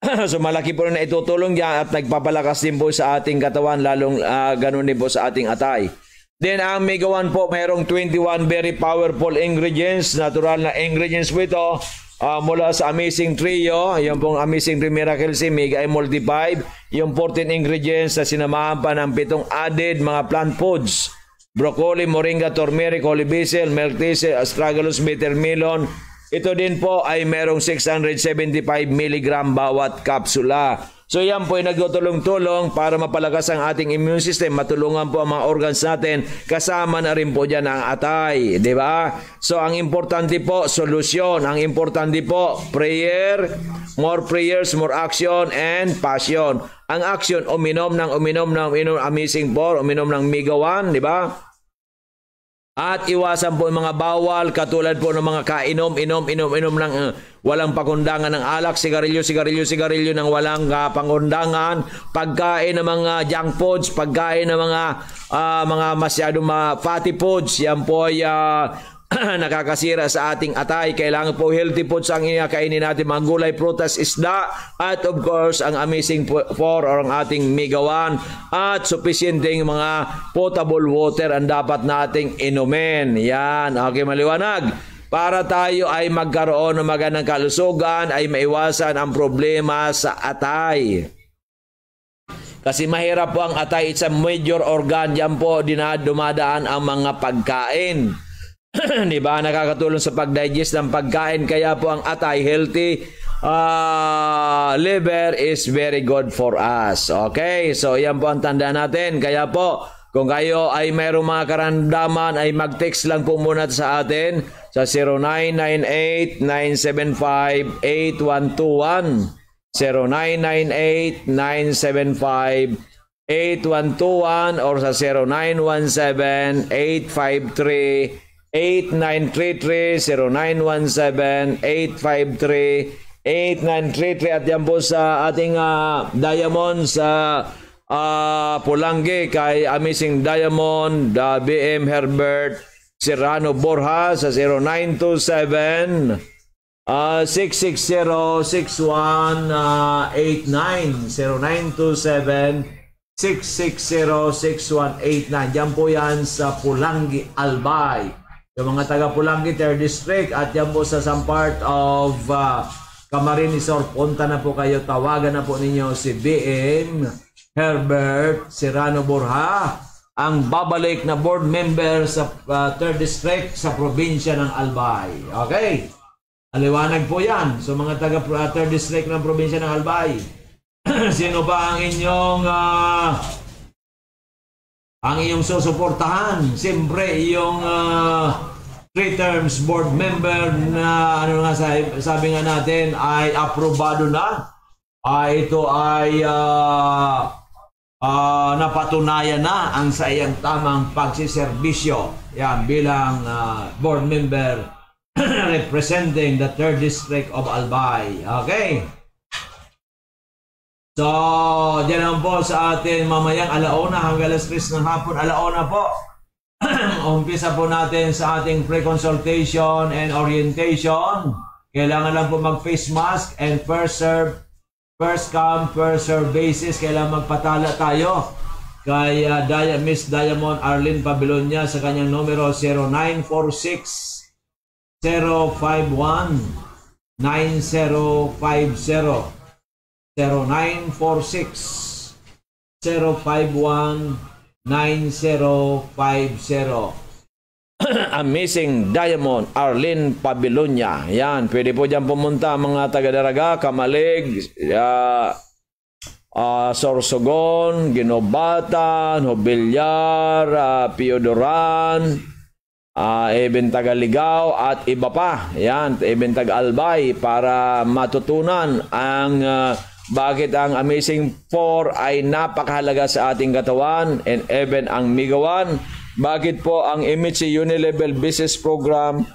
so malaki po na itutulong yan at nagpapalakas din po sa ating katawan lalong uh, ganun din po sa ating atay. Then ang Mega 1 po mayroong 21 very powerful ingredients, natural na ingredients po ito uh, mula sa Amazing Trio, yung pong Amazing Trio Miracle Simig ay multiply yung 14 ingredients na sinamahan pa ng pitong added mga plant foods. Broccoli, moringa, turmeric, holy basil, milk thistle, astragalus, bitter melon. Ito din po ay merong 675 mg bawat kapsula. So yan po ay nagtutulong-tulong para mapalakas ang ating immune system. Matulungan po ang mga organs natin. Kasama na rin po dyan ang atay. Di ba? So ang importante po, solusyon. Ang importante po, prayer, more prayers, more action, and passion. Ang action, uminom ng uminom ng uminom amazing four, uminom ng migawan, di ba? At iwasan po ang mga bawal katulad po ng mga kainom, inom, inom, inom ng uh, walang pakundangan ng alak, sigarilyo, sigarilyo, sigarilyo ng walang uh, ah, pangundangan, pagkain ng mga junk foods, pagkain ng mga uh, mga masyadong uh, fatty foods. Yan po ay uh, nakakasira sa ating atay. Kailangan po healthy foods ang kainin natin, mga gulay, prutas, isda, at of course, ang amazing for or ang ating migawan at sufficienting mga potable water ang dapat nating inumin. Yan, okay maliwanag para tayo ay magkaroon ng magandang kalusugan ay maiwasan ang problema sa atay. Kasi mahirap po ang atay, it's a major organ, yan po dumadaan ang mga pagkain. 'Di ba? Nakakatulong sa pagdigest ng pagkain kaya po ang atay healthy uh, liver is very good for us. Okay? So yan po ang tanda natin. Kaya po kung kayo ay mayroong mga karandaman ay mag-text lang po muna sa atin sa 0998-975-8121. 0998-975-8121 or sa 0917-853 0917 0917 853 8933 at yan po sa ating uh, Diamond sa uh, ah, Pulangi kay Amazing Diamond, uh, BM Herbert, Serrano Borja sa 0927 Uh, 6606189 6189 0927 660 Yan po yan sa Pulangi Albay yung mga taga Pulangi 3 District at yan po sa some part of uh, Camarines or punta na po kayo tawagan na po ninyo si BM Herbert Serrano Borja ang babalik na board member sa uh, 3rd District sa probinsya ng Albay. Okay? Aliwanag po yan. So mga taga 3 uh, District ng probinsya ng Albay, sino ba ang inyong uh, ang inyong susuportahan. Siyempre, yung uh, ah, three terms board member na ano nga sabi, sabi nga natin ay aprobado na. Uh, ito ay uh, uh, napatunayan na ang sa iyang tamang pagsiservisyo. Yan, bilang uh, board member representing the 3rd District of Albay. Okay. So, dyan ang po sa atin mamayang alauna hanggang alas 3 ng hapon. Alauna po. Umpisa po natin sa ating pre-consultation and orientation. Kailangan lang po mag-face mask and first serve, first come, first serve basis. Kailangan magpatala tayo kay uh, Dia, Miss Diamond Arlene Pabilonia sa kanyang numero 0946 051 9050. 0946 051 Amazing Diamond, Arlene Pabilonia. Yan, pwede po diyan pumunta mga taga-daraga, Kamalig, uh, uh, Sorsogon, Ginobatan, Hobilyar, uh, ah, Piodoran, uh, ah, even Tagaligaw at iba pa. Yan, even Tagalbay para matutunan ang uh, bakit ang Amazing 4 ay napakahalaga sa ating katawan and even ang Migawan? Bakit po ang MHC Unilevel Business Program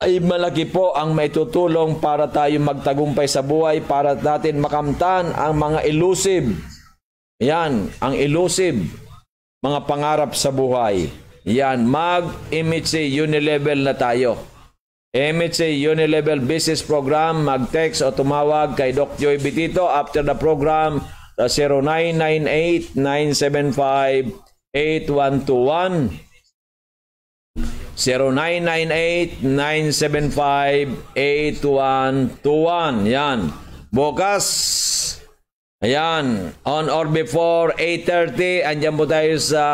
ay malaki po ang maitutulong para tayo magtagumpay sa buhay, para natin makamtan ang mga elusive. Yan, ang elusive. Mga pangarap sa buhay. Yan, mag-MHC Unilevel na tayo. MHA Level Business Program, mag-text o tumawag kay Doc Joy Bitito after the program sa 0998-975-8121. 0998-975-8121. Yan. Bukas, ayan, on or before 8.30, andyan po tayo sa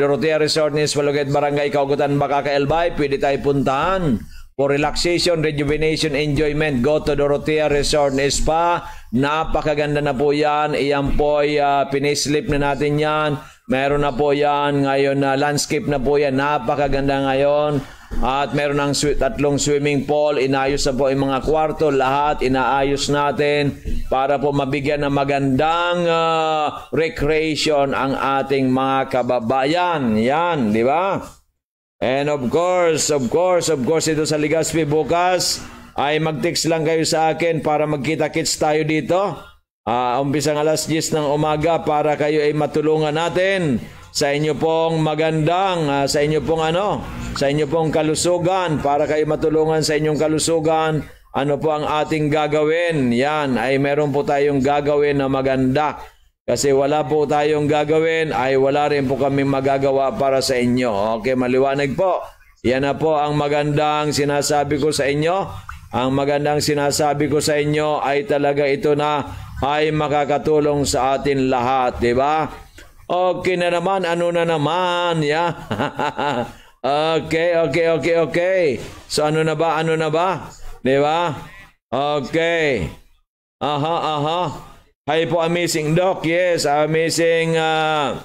Dorotea Resort ni Swalugate Barangay, Kaugutan, Baka, Kaelbay. Pwede tayo puntahan. For relaxation, rejuvenation, enjoyment, go to Dorothea Resort and Spa. Napakaganda na po yan. Iyan po ay uh, pinislip na natin yan. Meron na po yan. Ngayon na uh, landscape na po yan. Napakaganda ngayon. At meron ng sw- tatlong swimming pool. Inayos na po yung mga kwarto. Lahat inaayos natin para po mabigyan ng magandang uh, recreation ang ating mga kababayan. Yan, di ba? And of course, of course, of course, ito sa Ligaspi bukas ay mag-text lang kayo sa akin para magkita-kits tayo dito. Uh, umpisang alas 10 ng umaga para kayo ay matulungan natin sa inyo pong magandang, uh, sa inyo pong ano, sa inyo pong kalusugan, para kayo matulungan sa inyong kalusugan. Ano po ang ating gagawin? Yan, ay meron po tayong gagawin na maganda kasi wala po tayong gagawin ay wala rin po kami magagawa para sa inyo. Okay, maliwanag po. Yan na po ang magandang sinasabi ko sa inyo. Ang magandang sinasabi ko sa inyo ay talaga ito na ay makakatulong sa atin lahat, di ba? Okay na naman, ano na naman, yeah. okay, okay, okay, okay. So ano na ba, ano na ba? Di ba? Okay. Aha, aha. Hi po, amazing doc. Yes, amazing uh,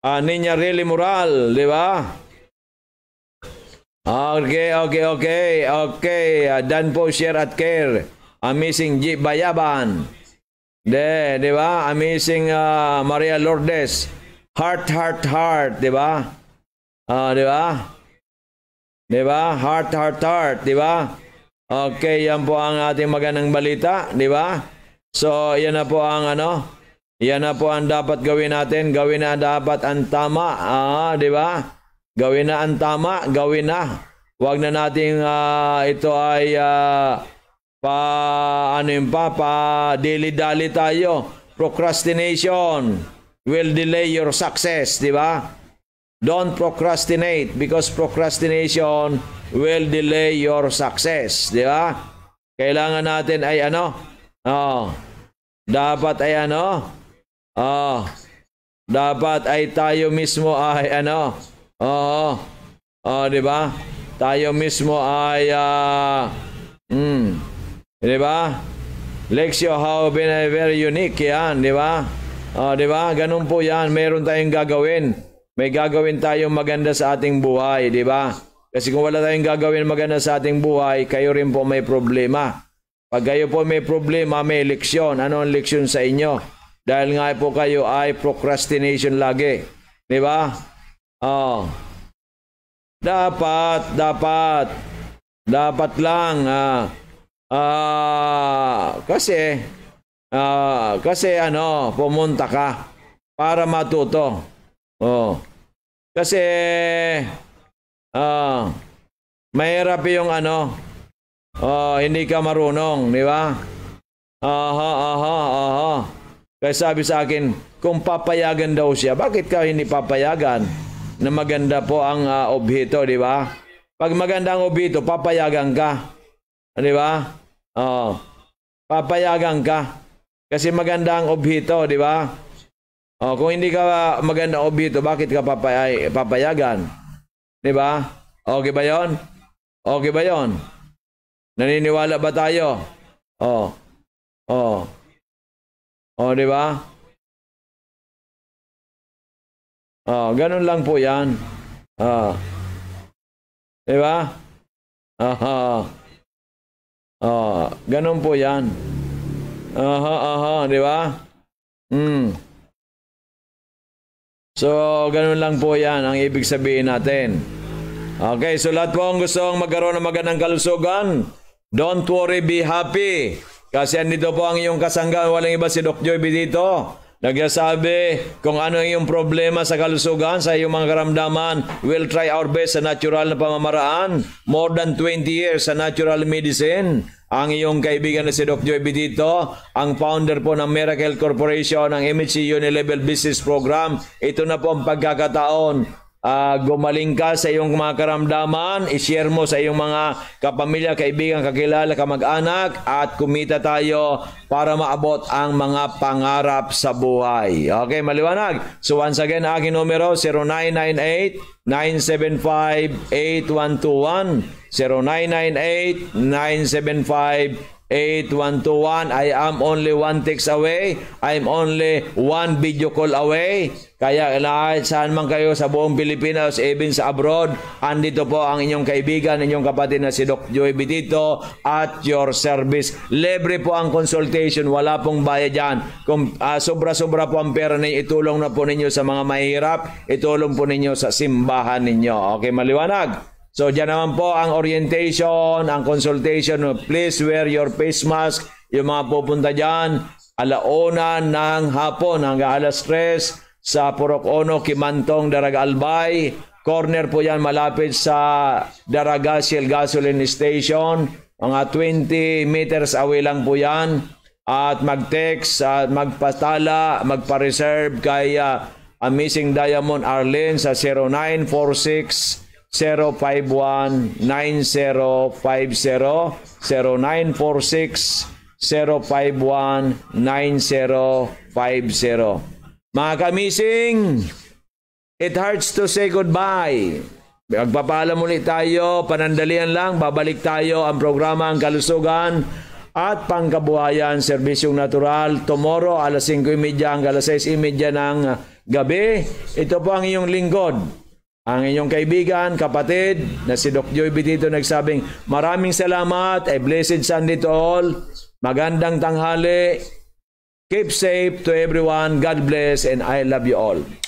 uh, Ninya Really Moral, di ba? Okay, okay, okay, okay. Uh, Dan po, share at care. Amazing Jeep Bayaban. De, di ba? Amazing uh, Maria Lourdes. Heart, heart, heart, di ba? Uh, di ba? Di ba? Heart, heart, heart, di ba? Okay, yan po ang ating magandang balita, di ba? So, yan na po ang ano. Yan na po ang dapat gawin natin. Gawin na dapat ang tama. Ah, di ba? Gawin na ang tama. Gawin na. Huwag na nating uh, ito ay uh, pa ano yung pa, pa dali tayo. Procrastination will delay your success, di ba? Don't procrastinate because procrastination will delay your success, di ba? Kailangan natin ay ano? Oh, dapat ay ano? Oh. Dapat ay tayo mismo ay ano? Oo. Oh, oh 'di ba? Tayo mismo ay uh, mm, 'di ba? Lexio how been eh, very unique 'yan, 'di ba? Oh, 'di ba? Ganun po 'yan. Meron tayong gagawin. May gagawin tayong maganda sa ating buhay, 'di ba? Kasi kung wala tayong gagawin maganda sa ating buhay, kayo rin po may problema. Pag kayo po may problema, may leksyon. Ano ang leksyon sa inyo? Dahil nga po kayo ay procrastination lagi. Di ba? Oh. Dapat, dapat, dapat lang. Ah, ah, kasi, ah, kasi ano, pumunta ka para matuto. Oh. Kasi, ah, mahirap yung ano, Oh, hindi ka marunong, di ba? Aha, aha, aha. Kaya sabi sa akin, kung papayagan daw siya, bakit ka hindi papayagan na maganda po ang uh, obhito, di ba? Pag maganda ang obhito, papayagan ka. Di ba? Oh. Papayagan ka. Kasi maganda ang obhito, di ba? Oh, kung hindi ka ah, maganda obhito, bakit ka papay papayagan? Di ba? Okay ba 'yon? Okay ba 'yon? Naniniwala ba tayo? Oh. Oh. Oh, di ba? Oh, ganun lang po 'yan. Oh. Di ba? Aha. Oh, ganun po 'yan. Aha, aha, di ba? Mm. So, ganun lang po 'yan ang ibig sabihin natin. Okay, so lahat po ang gustong magkaroon ng magandang kalusugan, Don't worry, be happy. Kasi andito po ang iyong kasangga. Walang iba si Doc Joy dito. Nagsasabi kung ano yung problema sa kalusugan, sa iyong mga karamdaman, we'll try our best sa natural na pamamaraan. More than 20 years sa natural medicine. Ang iyong kaibigan na si Doc Joy Bidito, ang founder po ng Miracle Corporation, ng MHC Unilevel Business Program. Ito na po ang pagkakataon uh, gumaling ka sa iyong mga karamdaman, ishare mo sa iyong mga kapamilya, kaibigan, kakilala, kamag-anak, at kumita tayo para maabot ang mga pangarap sa buhay. Okay, maliwanag. So once again, aking numero 0998 975 8121 0998 975 8121, I am only one text away. I'm only one video call away. Kaya kahit saan man kayo sa buong Pilipinas, even sa abroad, andito po ang inyong kaibigan, inyong kapatid na si Doc Joey Bitito at your service. Libre po ang consultation, wala pong bayad yan. Kung uh, sobra-sobra po ang pera ninyo, itulong na po ninyo sa mga mahirap, itulong po ninyo sa simbahan ninyo. Okay, maliwanag? So dyan naman po ang orientation, ang consultation. Please wear your face mask. Yung mga pupunta dyan, alauna ng hapon hanggang alas 3 sa Purok Ono, Kimantong, Daraga Albay. Corner po yan malapit sa Daraga Shell Gasoline Station. Mga 20 meters away lang po yan. At mag-text, at magpatala, magpa-reserve kay uh, Amazing Diamond Arlene sa 0946 0946-051-9050. Mga kamising, it hurts to say goodbye. Magpapaalam ulit tayo, panandalian lang, babalik tayo ang programa ang kalusugan at pangkabuhayan, serbisyong natural. Tomorrow, alas 5.30 hanggang alas 6.30 ng gabi. Ito po ang iyong lingkod, ang inyong kaibigan, kapatid, na si Doc Joy Bitito nagsabing, maraming salamat, a eh, blessed Sunday to all, magandang tanghali, keep safe to everyone, God bless, and I love you all.